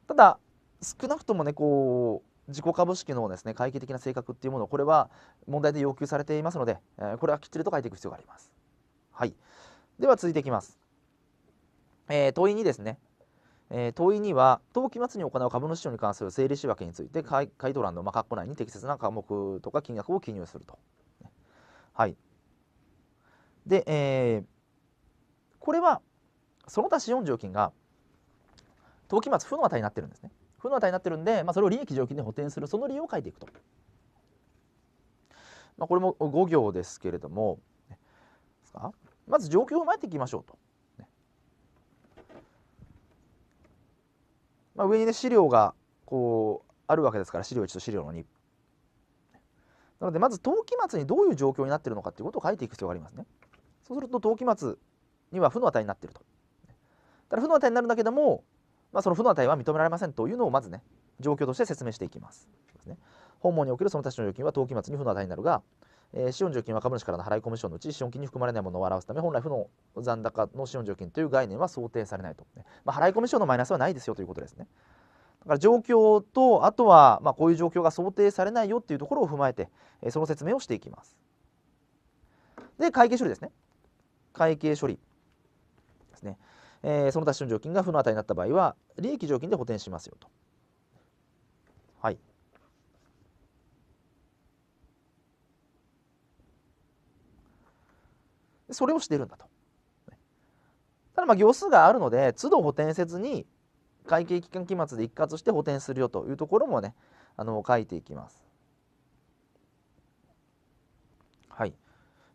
ただ少なくともねこう自己株式のですね会計的な性格っていうものこれは問題で要求されていますのでこれはきっちりと書いていく必要があります。はい、では続いていきます。えー、問いにですね、えー、問いには当期末に行う株主賞に関する整理仕分けについて回答欄のまあ括弧内に適切な科目とか金額を記入すると。はい、で、えー、これはその他四条件が当期末負の値になってるんですね。負の値になってるんで、まあ、それを利益条件で補填するその理由を書いていくと。まあ、これも5行ですけれどもまず状況を踏まえていきましょうと。まあ、上にね資料がこうあるわけですから資料1と資料の2。なのでまず登季末にどういう状況になっているのかということを書いていく必要がありますね。そうすると登季末には負の値になっていると。ただ負の値になるんだけども、まあ、その負の値は認められませんというのをまずね状況として説明していきます。ですね、本門におけるその他の預金は登記末に負の値になるがえー、資本常金は株主からの払い込み賞のうち資本金に含まれないものを表すため本来負の残高の資本常金という概念は想定されないと、ね、まあ、払い込み賞のマイナスはないですよということですねだから状況とあとは、まあ、こういう状況が想定されないよっていうところを踏まえて、えー、その説明をしていきますで会計処理ですね会計処理ですね、えー、その他資本常金が負の値になった場合は利益常金で補填しますよとそれをしてるんだと。ただまあ行数があるので都度補填せずに会計期間期末で一括して補填するよというところもねあの書いていきます。はい。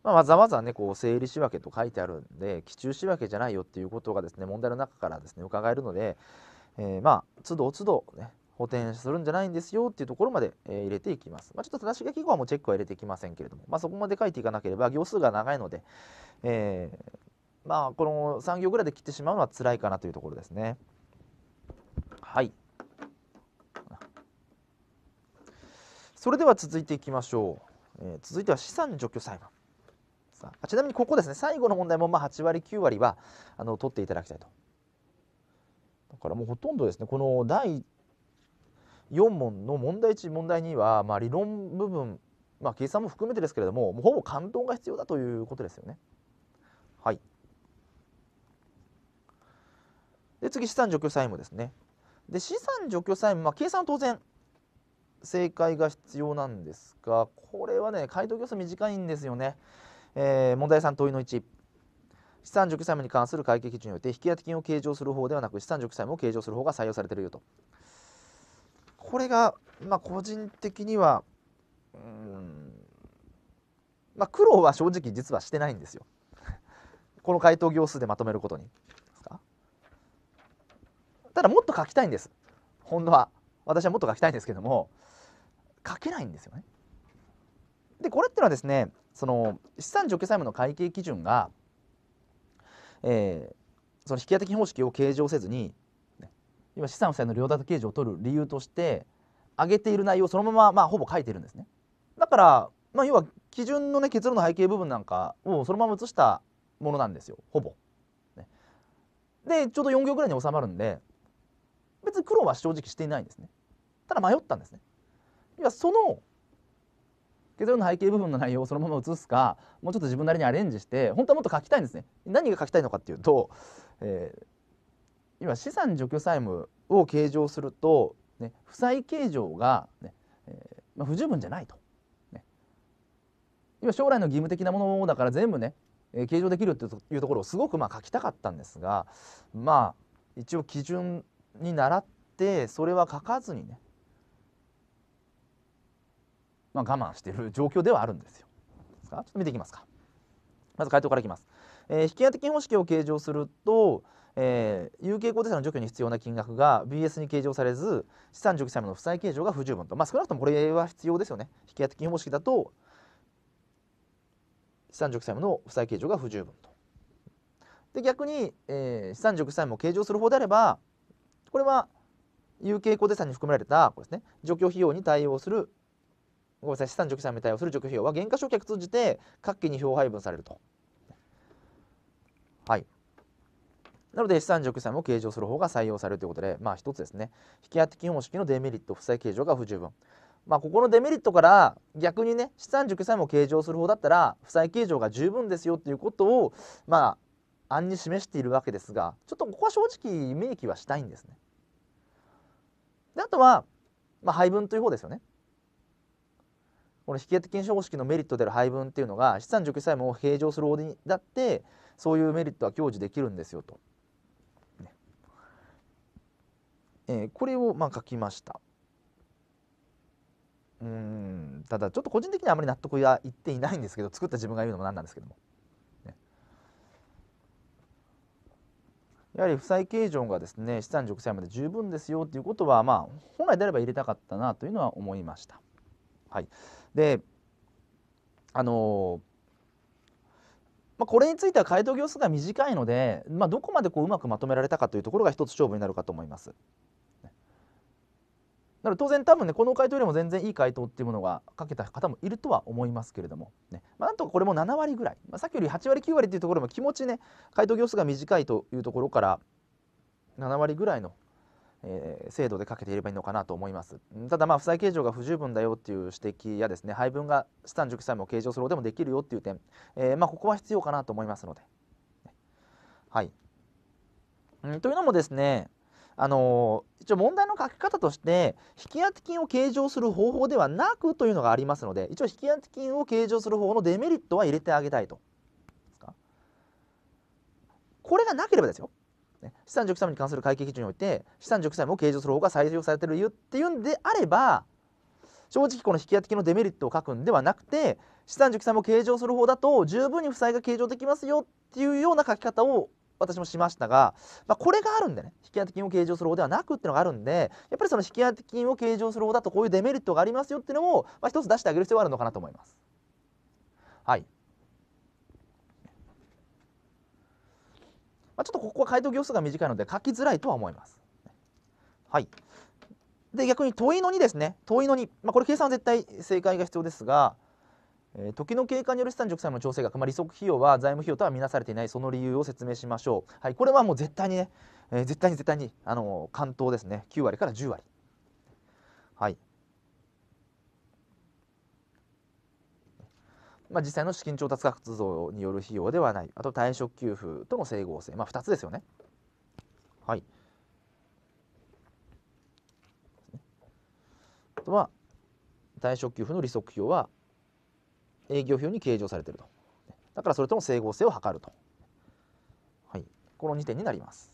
まあ、わざわざねこう整理仕分けと書いてあるんで基中仕分けじゃないよっていうことがですね問題の中からですね伺えるので、えー、まあ都度都度ね補填するんじゃないんですよっていうところまで、えー、入れていきます。まあ、ちょっと正し書き後はもうチェックは入れていきませんけれども、まあ、そこまで書いていかなければ行数が長いので、えー、まあこの3行ぐらいで切ってしまうのは辛いかなというところですね。はい。それでは続いていきましょう。えー、続いては資産除去裁判。さあちなみにここですね最後の問題もまあ8割9割はあの取っていただきたいとだからもうほとんどですねこの第4問の問題1問題2は、まあ、理論部分、まあ、計算も含めてですけれどももうほぼ関東が必要だということですよね。はい、で次資産除去債務ですね。で資産除去債務、まあ、計算は当然正解が必要なんですがこれはね回答要素短いんですよね。えー、問題3問いの1資産除去債務に関する会計基準において引当金を計上する方ではなく資産除去債務を計上する方が採用されているよとこれが、まあ、個人的には、うんまあ、苦労は正直実はしてないんですよ。この回答行数でまとめることに。ただもっと書きたいんです。本当は。私はもっと書きたいんですけども、書けないんですよね。で、これっていうのはですね、その資産除去債務の会計基準が、えー、その引き当て方式を計上せずに今資産負債の両立形状を取る理由として上げている内容そのまま、まあ、ほぼ書いてるんですねだから、まあ、要は基準の、ね、結論の背景部分なんかをそのまま写したものなんですよほぼ。ね、でちょうど4行ぐらいに収まるんで別に苦労は正直していないんですね。ただ迷ったんですね。要はその結論の背景部分の内容をそのまま写すかもうちょっと自分なりにアレンジして本当はもっと書きたいんですね。何が書きたいのかっていうと、えー、今資産除去債務を計上すると、ね、負債計上がね、えー、まあ、不十分じゃないと、ね、今将来の義務的なものだから全部ね、えー、計上できるっていうところをすごくまあ書きたかったんですがまあ一応基準に倣ってそれは書かずにね、まあ、我慢している状況ではあるんですよ。ですかちょっと見ていきますか。まず回答からいきます。えー、引当金方式を計上すると、えー、有形固定債の除去に必要な金額が BS に計上されず資産除去債務の負債計上が不十分と、まあ、少なくともこれは必要ですよね引き当て金方式だと資産除去債務の負債計上が不十分と。で逆に、えー、資産除去債務を計上する方であればこれは有形固定債に含められたこれです、ね、除去費用に対応するごめんなさい資産除去債務に対応する除去費用は減価償却通じて各期に票配分されると。はい、なので資産除去債も計上する方が採用されるということで、まあ一つですね、引き当て金方式のデメリット、負債計上が不十分。まあここのデメリットから逆にね、資産去債も計上する方だったら、負債計上が十分ですよということを、まあ、案に示しているわけですが、ちょっとここは正直明記はしたいんですね。であとは、まあ、配分という方ですよね。この引き当て金方式のメリットである配分っていうのが資産去債務を計上する方にだってそういうメリットは享受できるんですよと。えー、これをま書きました。うんただちょっと個人的にはあまり納得はいっていないんですけど作った自分が言うのも何なんですけども、ね、やはり負債計上がですね資産熟債まで十分ですよっていうことはまあ本来であれば入れたかったなというのは思いました。はい、であのーまあ、これについては回答行数が短いので、まあ、どこまでこううまくまとめられたかというところが一つ勝負になるかと思います。なの当然多分ねこの回答よりも全然いい回答っていうものが書けた方もいるとは思いますけれどもね、まあ、なんとかこれも7割ぐらい、まあ、さっきより8割9割っていうところも気持ちね回答行数が短いというところから7割ぐらいの、えー、精度で書けていればいいのかなと思いますただまあ負債計上が不十分だよっていう指摘やですね配分が資産熟債も計上するでもできるよっていう点、えー、まあここは必要かなと思いますので、はい、うん、というのもですねあの一応問題の書き方として引当金を計上する方法ではなくというのがありますので一応引当金を計上する方法のデメリットは入れてあげたいと。これがなければですよ。資産熟債務に関する会計基準において資産熟債務を計上する方が採用されている理由っていうんであれば正直この引き当て金のデメリットを書くんではなくて資産熟債も計上する方だと十分に負債が計上できますよっていうような書き方を私もしましたが、まあ、これがあるんでね引当金を計上する方ではなくっていうのがあるんでやっぱりその引当金を計上する方だとこういうデメリットがありますよっていうのを、まあ、一つ出してあげる必要があるのかなと思います。はいまあ、ちょっとここは回答行数が短いので書きづらいとは思います。はい、で逆に問いの2ですね問いの2、まあ、これ計算は絶対正解が必要ですが、え時の経過による資産熟債の調整額、まあ、利息費用は財務費用とは見なされていないその理由を説明しましょう、はい、これはもう絶対にね、えー、絶対に絶対に、あの関東ですね9割から10割はいまあ、実際の資金調達活動による費用ではないあと退職給付との整合性、まあ、2つですよねはいあとは退職給付の利息費用は営業表に計上されているとだからそれとの整合性を図ると、はい、この2点になります、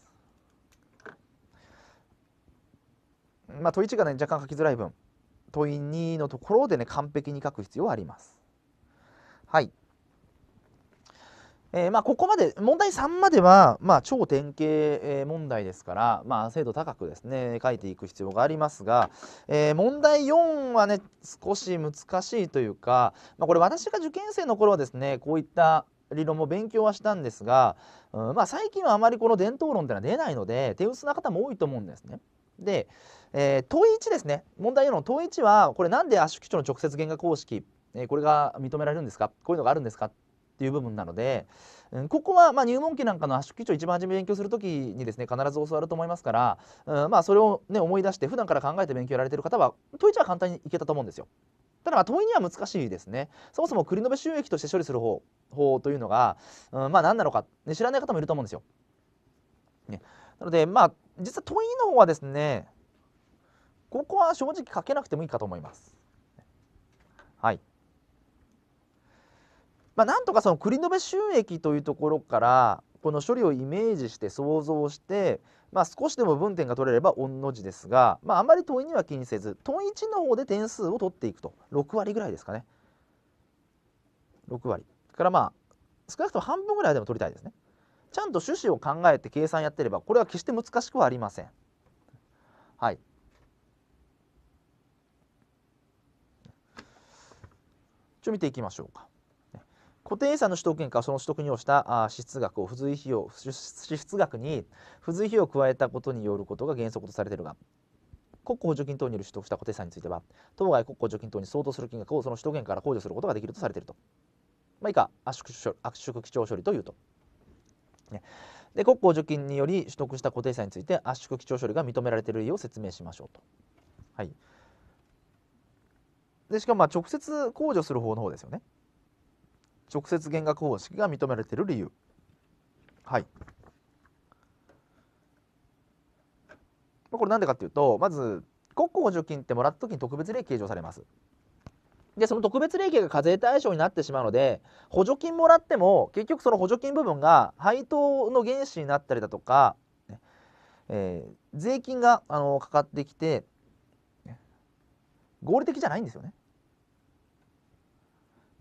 まあ、問い1がね若干書きづらい分問い2のところでね完璧に書く必要はありますはいえー、まあ、ここまで問題3までは、まあ、超典型問題ですから、まあ、精度高くですね書いていく必要がありますが、えー、問題4はね少し難しいというか、まあ、これ私が受験生の頃はですねこういった理論も勉強はしたんですが、うんまあ、最近はあまりこの伝統論っていうのは出ないので手薄な方も多いと思うんですね。で、えー、問1ですね問題4の問1はこれなんで圧縮基調の直接原価公式、えー、これが認められるんですかこういうのがあるんですかっていう部分なので、うん、ここはま入門期なんかの圧縮基調一番初め勉強する時にですね必ず教わると思いますから、うんまあ、それを、ね、思い出して普段から考えて勉強やられてる方は問いちゃ簡単にいけたと思うんですよ。ただ問いには難しいですね。そもそも繰延収益として処理する方法というのが、うん、まあ何なのか、ね、知らない方もいると思うんですよ。ね、なのでまあ実は問いの方はですねここは正直書けなくてもいいかと思います。はい。まあ、なんとかその繰延収益というところからこの処理をイメージして想像して、まあ、少しでも分点が取れれば御の字ですが、まあ、あまり問いには気にせず問1の方で点数を取っていくと6割ぐらいですかね6割からまあ少なくとも半分ぐらいでも取りたいですねちゃんと趣旨を考えて計算やってればこれは決して難しくはありませんはいちょ見ていきましょうか固定資産の取得権かその取得に応したあ支出額を付随費用支出額に付随費用を加えたことによることが原則とされているが国庫補助金等による取得した固定資産については当該国庫補助金等に相当する金額をその首都圏から控除することができるとされていると、まあ、以下圧縮圧縮基調処理というと、ね、で国庫補助金により取得した固定資産について圧縮基調処理が認められている例を説明しましょうと、はい、でしかもまあ直接控除する方の方ですよね直接減額方式が認められている理由。はいこれなんでかっていうとまず国庫補助金ってもらった時に特別利益計上されます。でその特別利益が課税対象になってしまうので補助金もらっても結局その補助金部分が配当の原資になったりだとか、えー、税金があのかかってきて合理的じゃないんですよね。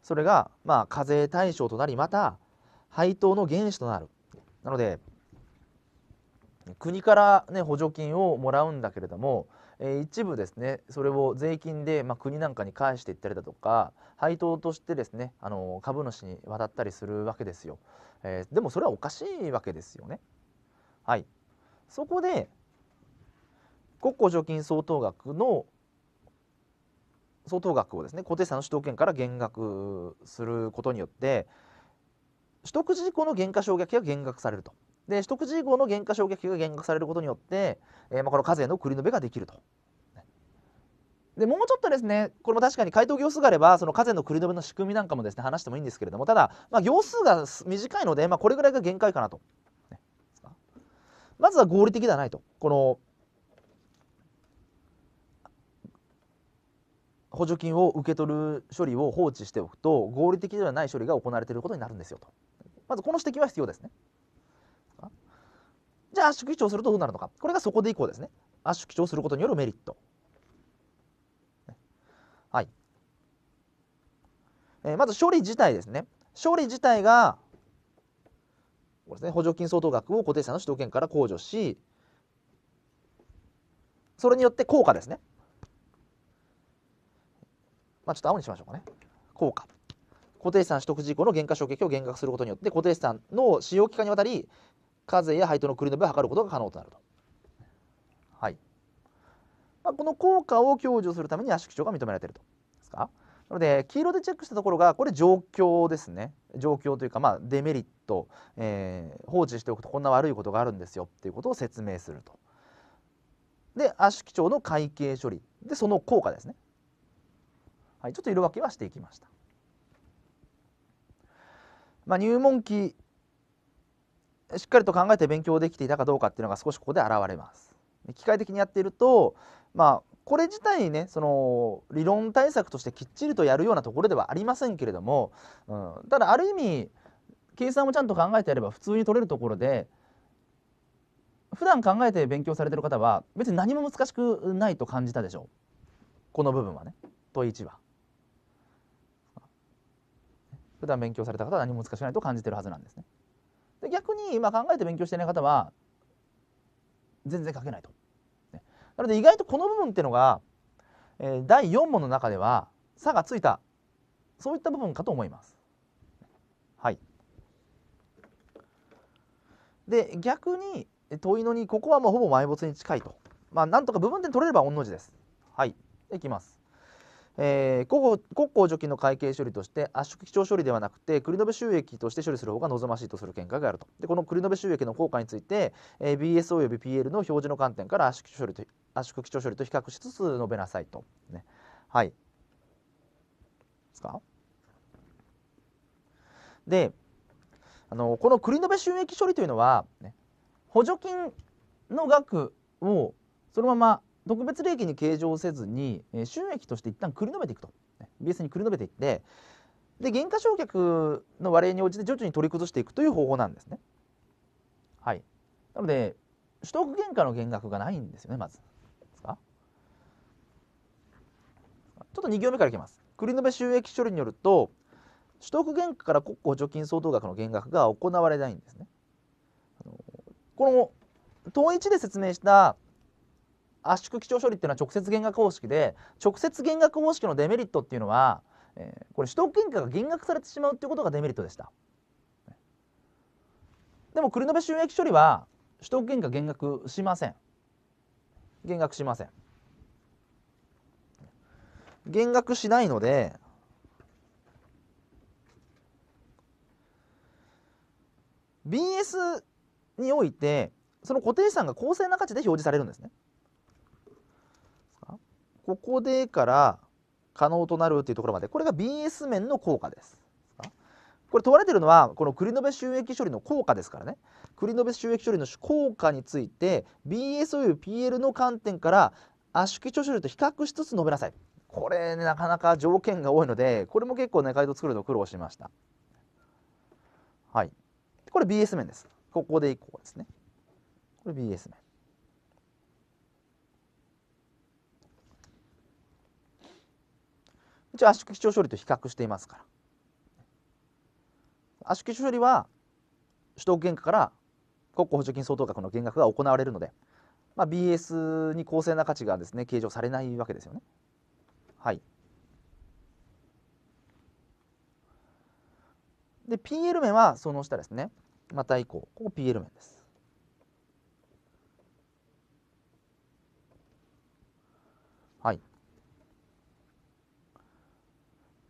それが、まあ、課税対象となり、また、配当の原資となる。なので、国から、ね、補助金をもらうんだけれども、えー、一部ですねそれを税金で、まあ、国なんかに返していったりだとか配当としてですねあの株主に渡ったりするわけですよ、えー、でもそれはおかしいわけですよねはいそこで国庫除助金相当額の相当額をですね固定資産の主導権から減額することによって取得時以降の減価償却費が減額されると。で取得時以降の減価償却費が減額されることによって、えー、まあ、この課税の繰り延べができると。でもうちょっとですねこれも確かに回答行数があればその課税の繰り延べの仕組みなんかもですね話してもいいんですけれどもただ、まあ、行数が短いので、まあ、これぐらいが限界かなと。まずは合理的ではないとこの補助金を受け取る処理を放置しておくと合理的ではない処理が行われていることになるんですよとまずこの指摘は必要ですねじゃあ圧縮基調するとどうなるのかこれがそこで以降ですね圧縮基調することによるメリットはいえー、まず処理自体ですね処理自体がこれです、ね、補助金相当額を固定者の首都圏から控除しそれによって効果ですねまちょっと青にしましょうかね効果固定資産取得事項の減価償却を減額することによって固定資産の使用期間にわたり課税や配当の繰り延べを図ることが可能となると、はいまあ、この効果を享受するために圧縮帳が認められているとですかなので黄色でチェックしたところがこれ状況ですね状況というか、まあ、デメリット、えー、放置しておくとこんな悪いことがあるんですよっていうことを説明するとで圧縮帳の会計処理でその効果ですねはい、ちょっと色分けはしていきました。まあ、入門期しっかりと考えて勉強できていたかどうかっていうのが少しここで現れます。機械的にやっていると、まあ、これ自体ねその理論対策としてきっちりとやるようなところではありませんけれども、うん、ただある意味計算をちゃんと考えてやれば普通に取れるところで普段考えて勉強されてる方は別に何も難しくないと感じたでしょうこの部分はね問1は。普段勉強された方は何も難しくないと感じてるはずなんですね。で逆に今考えて勉強していない方は全然書けないと。ね、なので意外とこの部分っていうのが、えー、第4問の中では差がついたそういった部分かと思います。はい、で逆に問いのにここはもうほぼ埋没に近いと。まあ、なんとか部分点取れれば御の字です。はい。いきます。えー、国交除金の会計処理として圧縮基調処理ではなくて繰延収益として処理する方が望ましいとする見解があるとでこの繰延収益の効果について、えー、BS および PL の表示の観点から圧縮処理と圧縮基調処理と比較しつつ述べなさいと、ね、はいですかであのこの繰延収益処理というのは、ね、補助金の額をそのまま特別利益に計上せずに、え収益として一旦繰り延べていくと、ね、BS に繰り延べていってで減価償却の割合に応じて徐々に取り崩していくという方法なんですね。はい、なので取得原価の減額がないんですよねまず。ちょっと2行目からいきます。繰延収益処理によると取得原価から国庫補助金相当額の減額が行われないんですね。この統一で説明した圧縮基調処理っていうのは直接減額方式で直接減額方式のデメリットっていうのは、えー、これ取得原価が減額されてしまうっていうことがデメリットでした。でも繰延収益処理は取得原価減額しません。減額しません。減額しないので「BS」においてその固定資産が公正な価値で表示されるんですね。ここでから可能となるというところまでこれが BS 面の効果です。これ問われてるのはこの繰延収益処理の効果ですからね繰延収益処理の効果について BSOUPL の観点から圧縮貯処理と比較しつつ述べなさいこれ、ね、なかなか条件が多いのでこれも結構ね回答作ると苦労しましたはいこれ BS 面ですここで以降ですねこれ BS 面一応圧縮基調処理と比較していますから圧縮基調処理は取得原価から国庫補助金相当額の減額が行われるので、まあ、BS に公正な価値がですね計上されないわけですよね。はい、で PL 面はその下ですねまた以降ここ PL 面です。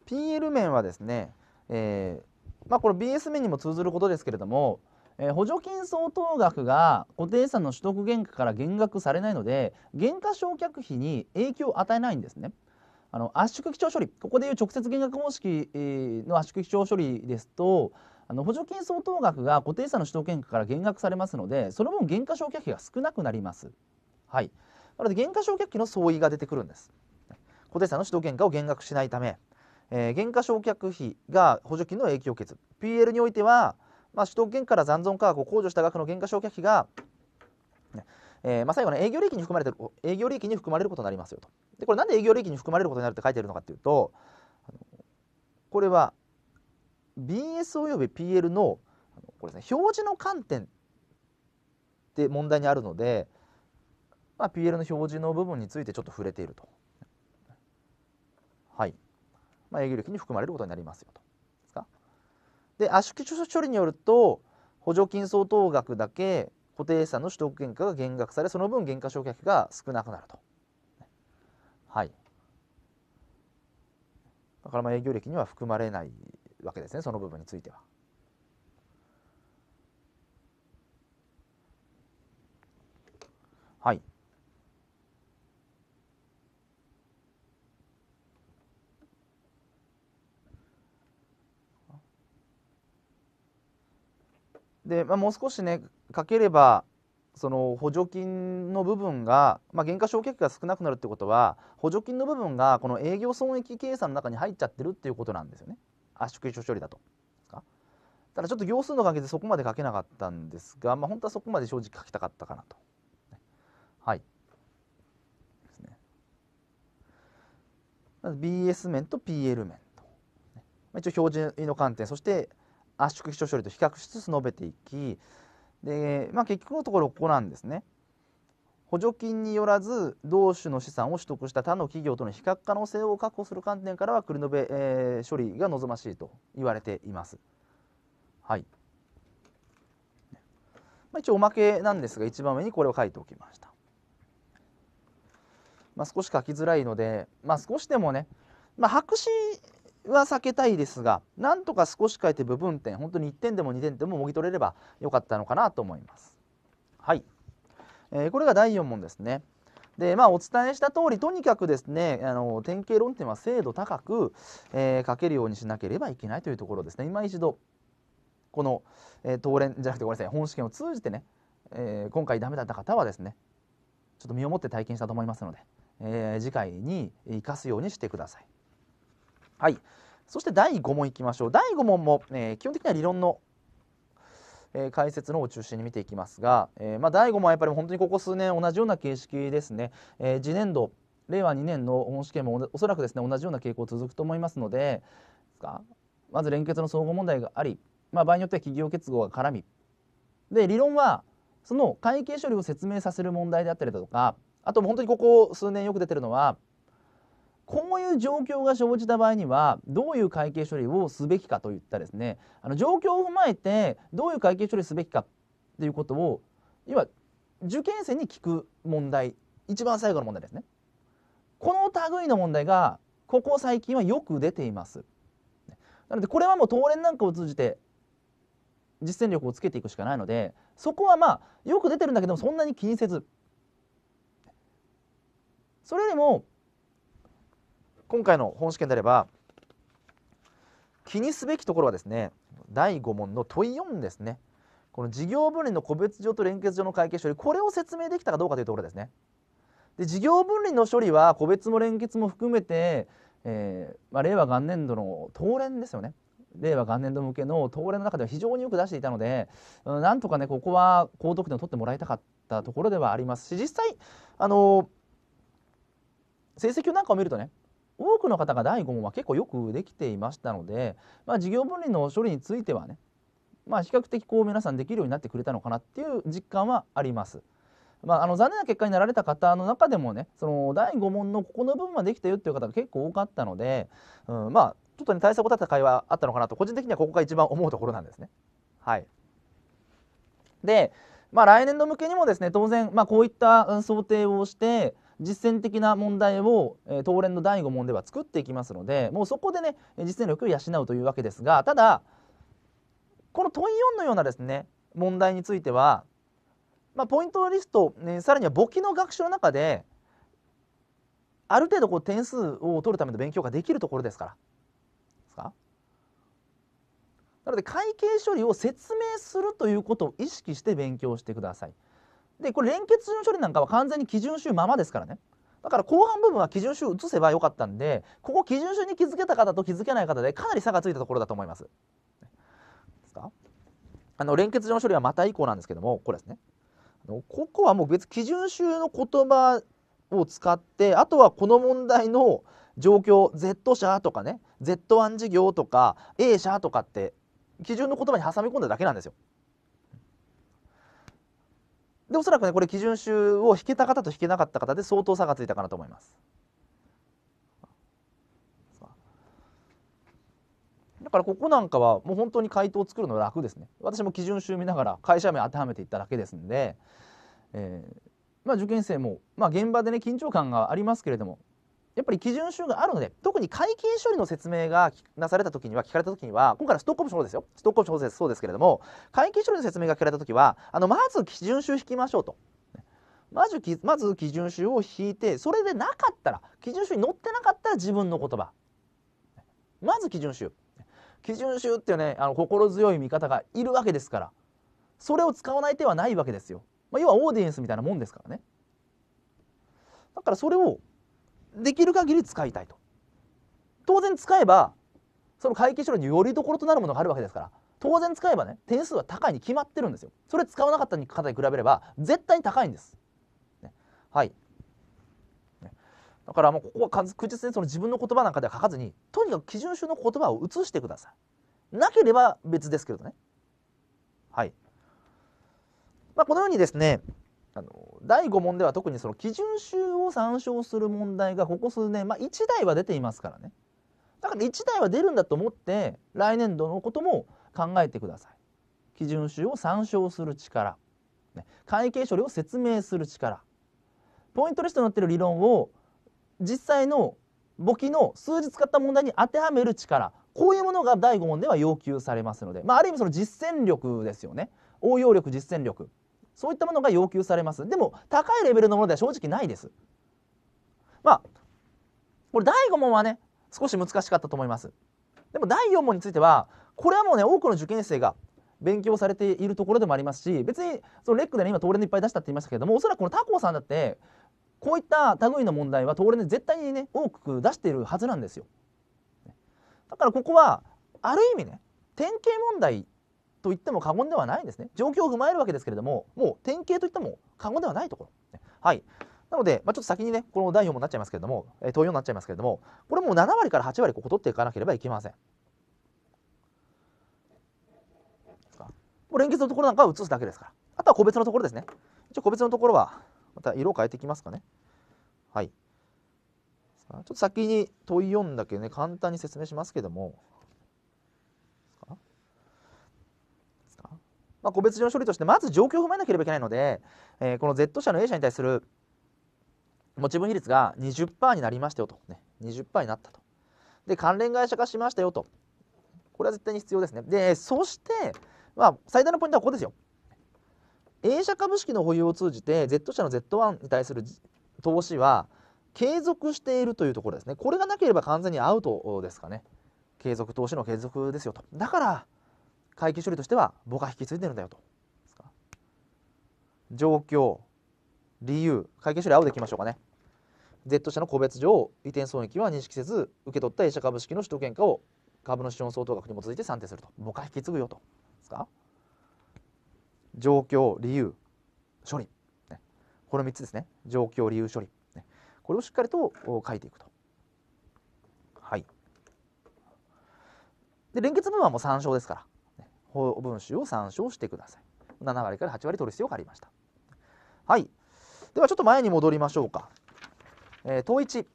PL 面はですね、えー、まあ、この BS 面にも通ずることですけれども、えー、補助金相当額が固定資産の取得原価から減額されないので減価償却費に影響を与えないんですね。あの圧縮基調処理ここでいう直接減額方式の圧縮基調処理ですとあの補助金相当額が固定資産の取得原価から減額されますのでその分減価償却費が少なくなります。はい、なので減価償却費の相違が出てくるんです。固定資産の取得原価を減額しないためえー、減価償却費が補助金の影響を受けず PL においては、まあ、取得権から残存価格を控除した額の減価償却費が、えー、まあ、最後ね営業利益に含まれてる営業利益に含まれることになりますよとでこれなんで営業利益に含まれることになるって書いてるのかっていうとこれは BS および PL のこれです、ね、表示の観点って問題にあるので、まあ、PL の表示の部分についてちょっと触れているとまあ、営業利益に含まれることになりますよと。で圧縮処理によると補助金相当額だけ固定資産の取得原価が減額されその分減価償却が少なくなると。はい、だからまあ営業歴には含まれないわけですねその部分については。はいで、まあ、もう少しねかければその補助金の部分が、まあ、減価償却が少なくなるってことは補助金の部分がこの営業損益計算の中に入っちゃってるっていうことなんですよね圧縮処理だと。ただちょっと行数の関係でそこまで書けなかったんですが、まあ、本当はそこまで正直書きたかったかなと。はい。ね。BS 面と PL 面と。一応標準の観点、そして圧縮秘書処理と比較しつつ述べていきで、まあ、結局のところここなんですね。補助金によらず同種の資産を取得した他の企業との比較可能性を確保する観点からは繰り延べ、えー、処理が望ましいと言われています。はいまあ、一応おまけなんですが一番上にこれを書いておきました。まあ、少し書きづらいので、まあ、少しでもね、まあ、白紙は避けたいですがなんとか少し変えて部分点本当に1点でも2点でももぎ取れればよかったのかなと思います。はい、えー、これが第4問ですね。でまあ、お伝えした通りとにかくですねあの典型論点は精度高く、えー、書けるようにしなければいけないというところですね今一度この、えー、当連じゃなくてごめんなさい本試験を通じてね、えー、今回ダメだった方はですねちょっと身をもって体験したと思いますので、えー、次回に生かすようにしてください。はい、そして第5問いきましょう第5問も、えー、基本的には理論の、えー、解説の方を中心に見ていきますが、えー、まあ、第5問はやっぱり本当にここ数年同じような形式ですね、え次年度令和2年の本試験もおそらくですね同じような傾向続くと思いますのでまず連結の総合問題があり、まあ、場合によっては企業結合が絡みで理論はその会計処理を説明させる問題であったりだとかあと本当にここ数年よく出てるのはこういう状況が生じた場合にはどういう会計処理をすべきかといったですねあの状況を踏まえてどういう会計処理すべきかっていうことを要は受験生に聞く問題一番最後の問題ですねこの類の問題がここ最近はよく出ていますなのでこれはもう当連なんかを通じて実践力をつけていくしかないのでそこはまあよく出てるんだけどもそんなに気にせずそれよりも今回の本試験であれば気にすべきところはですね第5問の問4ですねこの事業分離の個別上と連結上の会計処理これを説明できたかどうかというところですねで事業分離の処理は個別も連結も含めて、えー、まあ、令和元年度の当連ですよね令和元年度向けの東連の中では非常によく出していたので、うん、なんとかねここは高得点を取ってもらいたかったところではありますし実際あの成績なんかを見るとね多くの方が第5問は結構よくできていましたので、まあ、事業分離の処理についてはね、まあ、比較的こう皆さんできるようになってくれたのかなっていう実感はあります。まあ、あの残念な結果になられた方の中でもねその第5問のここの部分はできたよっていう方が結構多かったので、うん、まあちょっとね対策を立てた会話あったのかなと個人的にはここが一番思うところなんですね。はい、で、まあ、来年度向けにもですね当然、まあ、こういった想定をして、実践的な問題を、えー、東連の第5問では作っていきますのでもうそこでね実践力を養うというわけですがただこの問4のようなですね問題については、まあ、ポイントリスト、ね、さらには簿記の学習の中である程度こう点数を取るための勉強ができるところですから。ですかなので会計処理を説明するということを意識して勉強してください。でこれ連結順処理なんかは完全に基準集ままですからねだから後半部分は基準集移せばよかったんでここ基準集に気づけた方と気づけない方でかなり差がついたところだと思います。ですかあの連結上の処理はまた以降なんですけどもこれですねあのここはもう別基準集の言葉を使ってあとはこの問題の状況 Z 社とかね Z1 事業とか A 社とかって基準の言葉に挟み込んだだけなんですよ。でおそらくねこれ基準集を引けた方と引けなかった方で相当差がついたかなと思いますだからここなんかはもう本当に回答を作るの楽ですね私も基準集見ながら会社名当てはめていっただけですんで、えーまあ、受験生も、まあ、現場でね緊張感がありますけれどもやっぱり基準集があるので特に会計処理の説明がなされた時には聞かれた時には今回はストックオプションですよストックオプションそうですけれども会計処理の説明が聞かれた時はあのまず基準集引きましょうと。まずまず基準集を引いてそれでなかったら基準集に載ってなかったら自分の言葉まず基準集基準集っていうねあの心強い味方がいるわけですからそれを使わない手はないわけですよ、まあ、要はオーディエンスみたいなもんですからねだからそれをできる限り使いたいと当然使えばその会計書類によりどころとなるものがあるわけですから当然使えばね点数は高いに決まってるんですよそれ使わなかった方に比べれば絶対に高いんです、ね、はいだからもうここは確実にその自分の言葉なんかでは書かずにとにかく基準書の言葉を移してくださいなければ別ですけどねはい、まあ、このようにですねあの第5問では特にその基準集を参照する問題がここ数年、まあ、1台は出ていますからねだから1台は出るんだと思って来年度のことも考えてください。基準集を参照する力、ね、会計処理を説明する力ポイントリストに載ってる理論を実際の簿記の数字使った問題に当てはめる力こういうものが第5問では要求されますので、まあ、ある意味その実践力ですよね応用力実践力そういったものが要求されますでも高いレベルのものでは正直ないですまあこれ第5問はね少し難しかったと思いますでも第4問についてはこれはもうね多くの受験生が勉強されているところでもありますし別にそのレックでね今東レでいっぱい出したって言いましたけどもおそらくこの他校さんだってこういった類の問題は東レで絶対にね多く出しているはずなんですよだからここはある意味ね典型問題と言っても過言ではないんですね状況を踏まえるわけですけれどももう典型といっても過言ではないところ、はいなので、まあ、ちょっと先にねこの第4もなっちゃいますけれども、えー、ようになっちゃいますけれどもこれも7割から8割ここ取っていかなければいけませんもう連結のところなんかは移すだけですからあとは個別のところですね一応個別のところはまた色を変えていきますかねはいちょっと先に問い4だけね簡単に説明しますけどもまあ、個別上の処理としてまず状況を踏まえなければいけないので、えー、この Z 社の A 社に対する持ち分比率が20%になりましたよと、ね、20%になったとで関連会社化しましたよとこれは絶対に必要ですねでそして、まあ、最大のポイントはここですよ A 社株式の保有を通じて Z 社の Z1 に対する投資は継続しているというところですねこれがなければ完全にアウトですかね継続投資の継続ですよとだから会計処理としては僕は引き継いでるんだよと。状況、理由、会計処理青でいきましょうかね。Z 社の個別上、移転損益は認識せず、受け取った A 社株式の取得原価を株主本相当額に基づいて算定すると。僕は引き継ぐよと。ですか状況、理由、処理、ね。この3つですね。状況、理由、処理。ね、これをしっかりと書いていくと。はい。で、連結分はもう参照ですから。法文集を参照してください7割から8割取る必要がありましたはいではちょっと前に戻りましょうか、えー、統一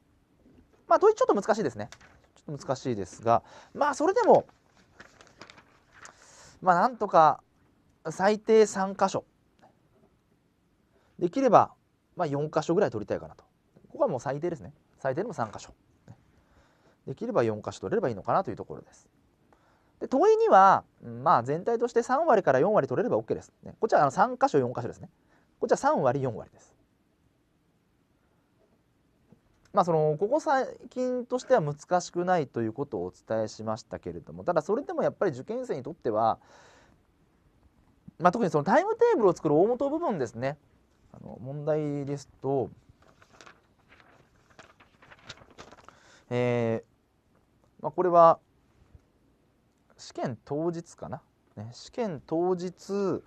まあ統一ちょっと難しいですねちょっと難しいですがまあそれでもまあなんとか最低3箇所できれば、まあ、4箇所ぐらい取りたいかなとここはもう最低ですね最低でも3箇所できれば4箇所取れればいいのかなというところですで問いには、まあ、全体として3割から4割取れれば OK です、ね、こっちはあの3箇所4箇所ですねこっちは3割4割ですまあそのここ最近としては難しくないということをお伝えしましたけれどもただそれでもやっぱり受験生にとっては、まあ、特にそのタイムテーブルを作る大元部分ですねあの問題ですと、えーまあ、これは試験当日かな、ね、試験当日、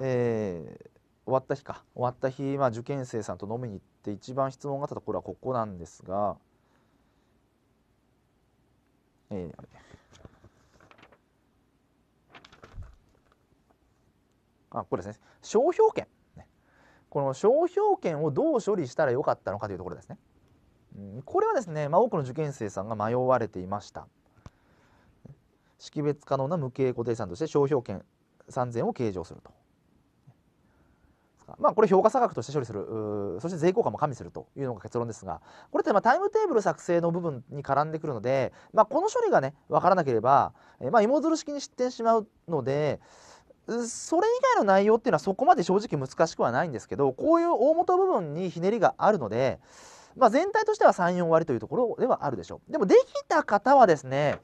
えー、終わった日か終わった日、まあ、受験生さんと飲みに行って一番質問があったところはここなんですが、えー、あれあこれですね商標権、この商標権をどう処理したらよかったのかというところですね、これはですね、まあ、多くの受験生さんが迷われていました識別可能な無形固定資産として商標権3000を計上すると。まあ、これ評価差額として処理するそして税効果も加味するというのが結論ですがこれってまあタイムテーブル作成の部分に絡んでくるので、まあ、この処理がね分からなければ、えまあ、芋づる式に失点しまうのでそれ以外の内容っていうのはそこまで正直難しくはないんですけどこういう大元部分にひねりがあるので、まあ、全体としては34割というところではあるでしょう。でもできた方はですね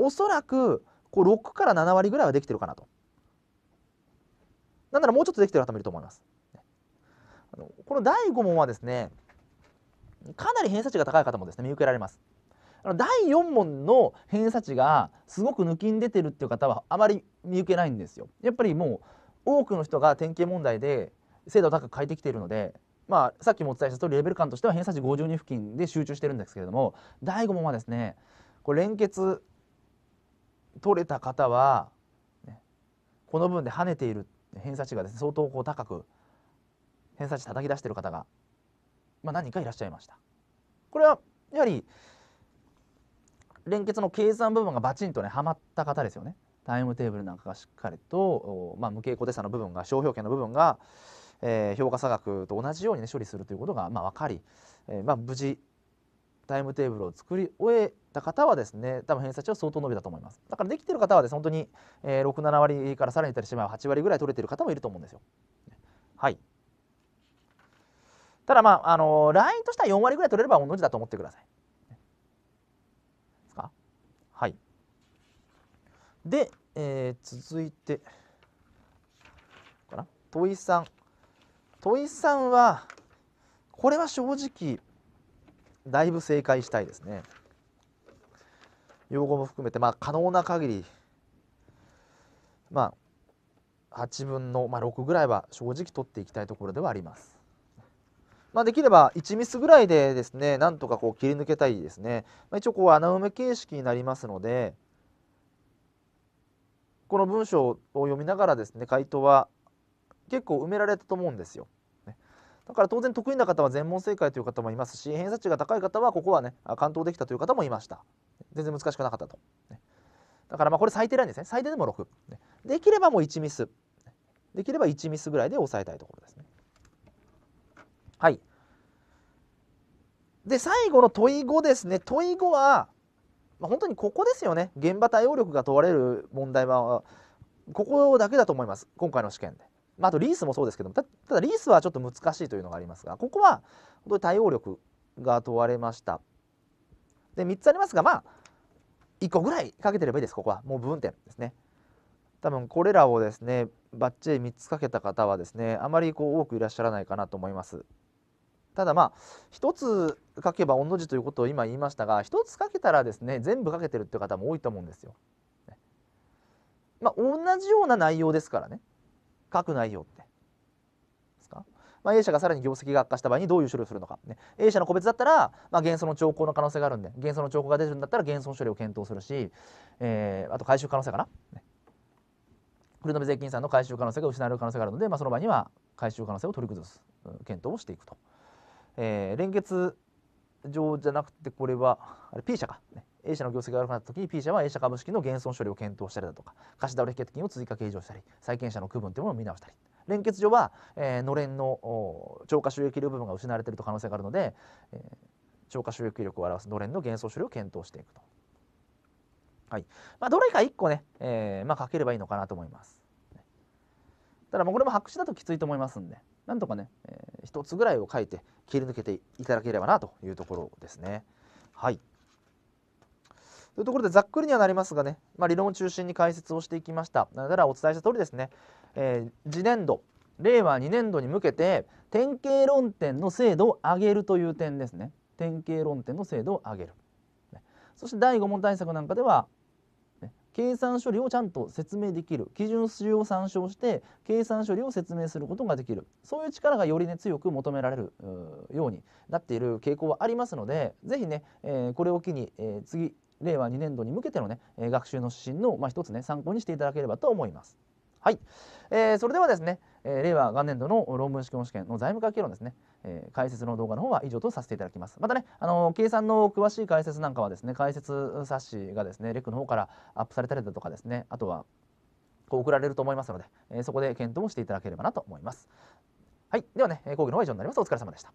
おそらくこう6から7割ぐらいはできてるかなと。なんならもうちょっとできてる方もいると思います。あのこの第5問はですね、かなり偏差値が高い方もですね、見受けられます。あの第4問の偏差値がすごく抜きん出てるっていう方はあまり見受けないんですよ。やっぱりもう多くの人が典型問題で精度を高く変えてきているので、まあ、さっきもお伝えした通りレベル感としては偏差値52付近で集中してるんですけれども第5問はですねこれ連結取れた方は、ね、この分で跳ねている偏差値がですね相当こう高く偏差値叩き出している方が、まあ、何人かいらっしゃいました。これはやはり連結の計算部分がバチンとねはまった方ですよね。タイムテーブルなんかがしっかりと、まあ、無形固定差の部分が商標権の部分が、えー、評価差額と同じように、ね、処理するということが、まあ、分かり、えーまあ、無事タイムテーブルを作り終えた方はですね多分偏差値は相当伸びたと思いますだからできてる方はですね本当に、えー、67割からさらにいたりしまう8割ぐらい取れてる方もいると思うんですよはいただまあ、あのー、ラインとしては4割ぐらい取れれば同じだと思ってくださいですかはいで、えー、続いてかな問い3問い3はこれは正直だいぶ正解したいですね用語も含めてまあ可能な限りまあ8分の、まあ、6ぐらいは正直取っていきたいところではあります。まあ、できれば1ミスぐらいでですねなんとかこう切り抜けたいですね、まあ、一応こう穴埋め形式になりますのでこの文章を読みながらですね回答は結構埋められたと思うんですよ。だから当然得意な方は全問正解という方もいますし偏差値が高い方はここはね完登できたという方もいました全然難しくなかったと、ね、だからまあこれ最低ラインですね最低でも6、ね、できればもう1ミスできれば1ミスぐらいで抑えたいところですねはいで最後の問い5ですね問い5は、まあ、本当にここですよね現場対応力が問われる問題はここだけだと思います今回の試験でまあ、あとリースもそうですけどただリースはちょっと難しいというのがありますがここは本当に対応力が問われましたで3つありますがまあ1個ぐらいかけてればいいですここはもう部分点ですね多分これらをですねバッチリ3つかけた方はですねあまりこう多くいらっしゃらないかなと思いますただまあ1つ書けば御の字ということを今言いましたが1つ書けたらですね全部書けてるって方も多いと思うんですよ。まあ、同じような内容ですからね書く内容って。まあ、A 社がさらに業績が悪化した場合にどういう処理をするのか、ね、A 社の個別だったら、まあ、元素の兆候の可能性があるんで減素の兆候が出てるんだったら減損処理を検討するし、えー、あと回収可能性かな、ね、繰延税金さんの回収可能性が失われる可能性があるので、まあ、その場合には回収可能性を取り崩す検討をしていくと、えー、連結上じゃなくてこれはあれ P 社か、ね、A 社の業績が悪くなった時に P 社は A 社株式の減損処理を検討したりだとか貸し倒れ決決を追加計上したり債権者の区分というものを見直したり連結所は、えー、のれんの超過収益量部分が失われていると可能性があるので、えー、超過収益力を表すのれんの減損処理を検討していくと。はいまあ、どれか1個ね、えー、まあ、書ければいいのかなと思います。ただもうこれも白紙だときついと思いますんでなんとかね、えー、1つぐらいを書いて切り抜けていただければなというところですね。はいというところでざっくりにはなりますがね、まあ、理論を中心に解説をしていきましただからお伝えした通りですね、えー、次年度令和2年度に向けて典型論点の精度を上げるという点ですね典型論点の精度を上げる、そして第5問対策なんかでは、計算処理をちゃんと説明できる基準数を参照して計算処理を説明することができるそういう力がよりね強く求められるようになっている傾向はありますので是非ね、えー、これを機に、えー、次令和2年度に向けてのね、えー、学習の指針の、まあ、一つね参考にしていただければと思います。はい、えー、それではですね、えー、令和元年度の論文試験試験の財務会計論ですね、えー、解説の動画の方は以上とさせていただきます。またね、あのー、計算の詳しい解説なんかはですね、解説冊子がですね、レクの方からアップされたりだとかですね、あとはこう送られると思いますので、えー、そこで検討をしていただければなと思います。はい、ではね、講義の方は以上になります。お疲れ様でした。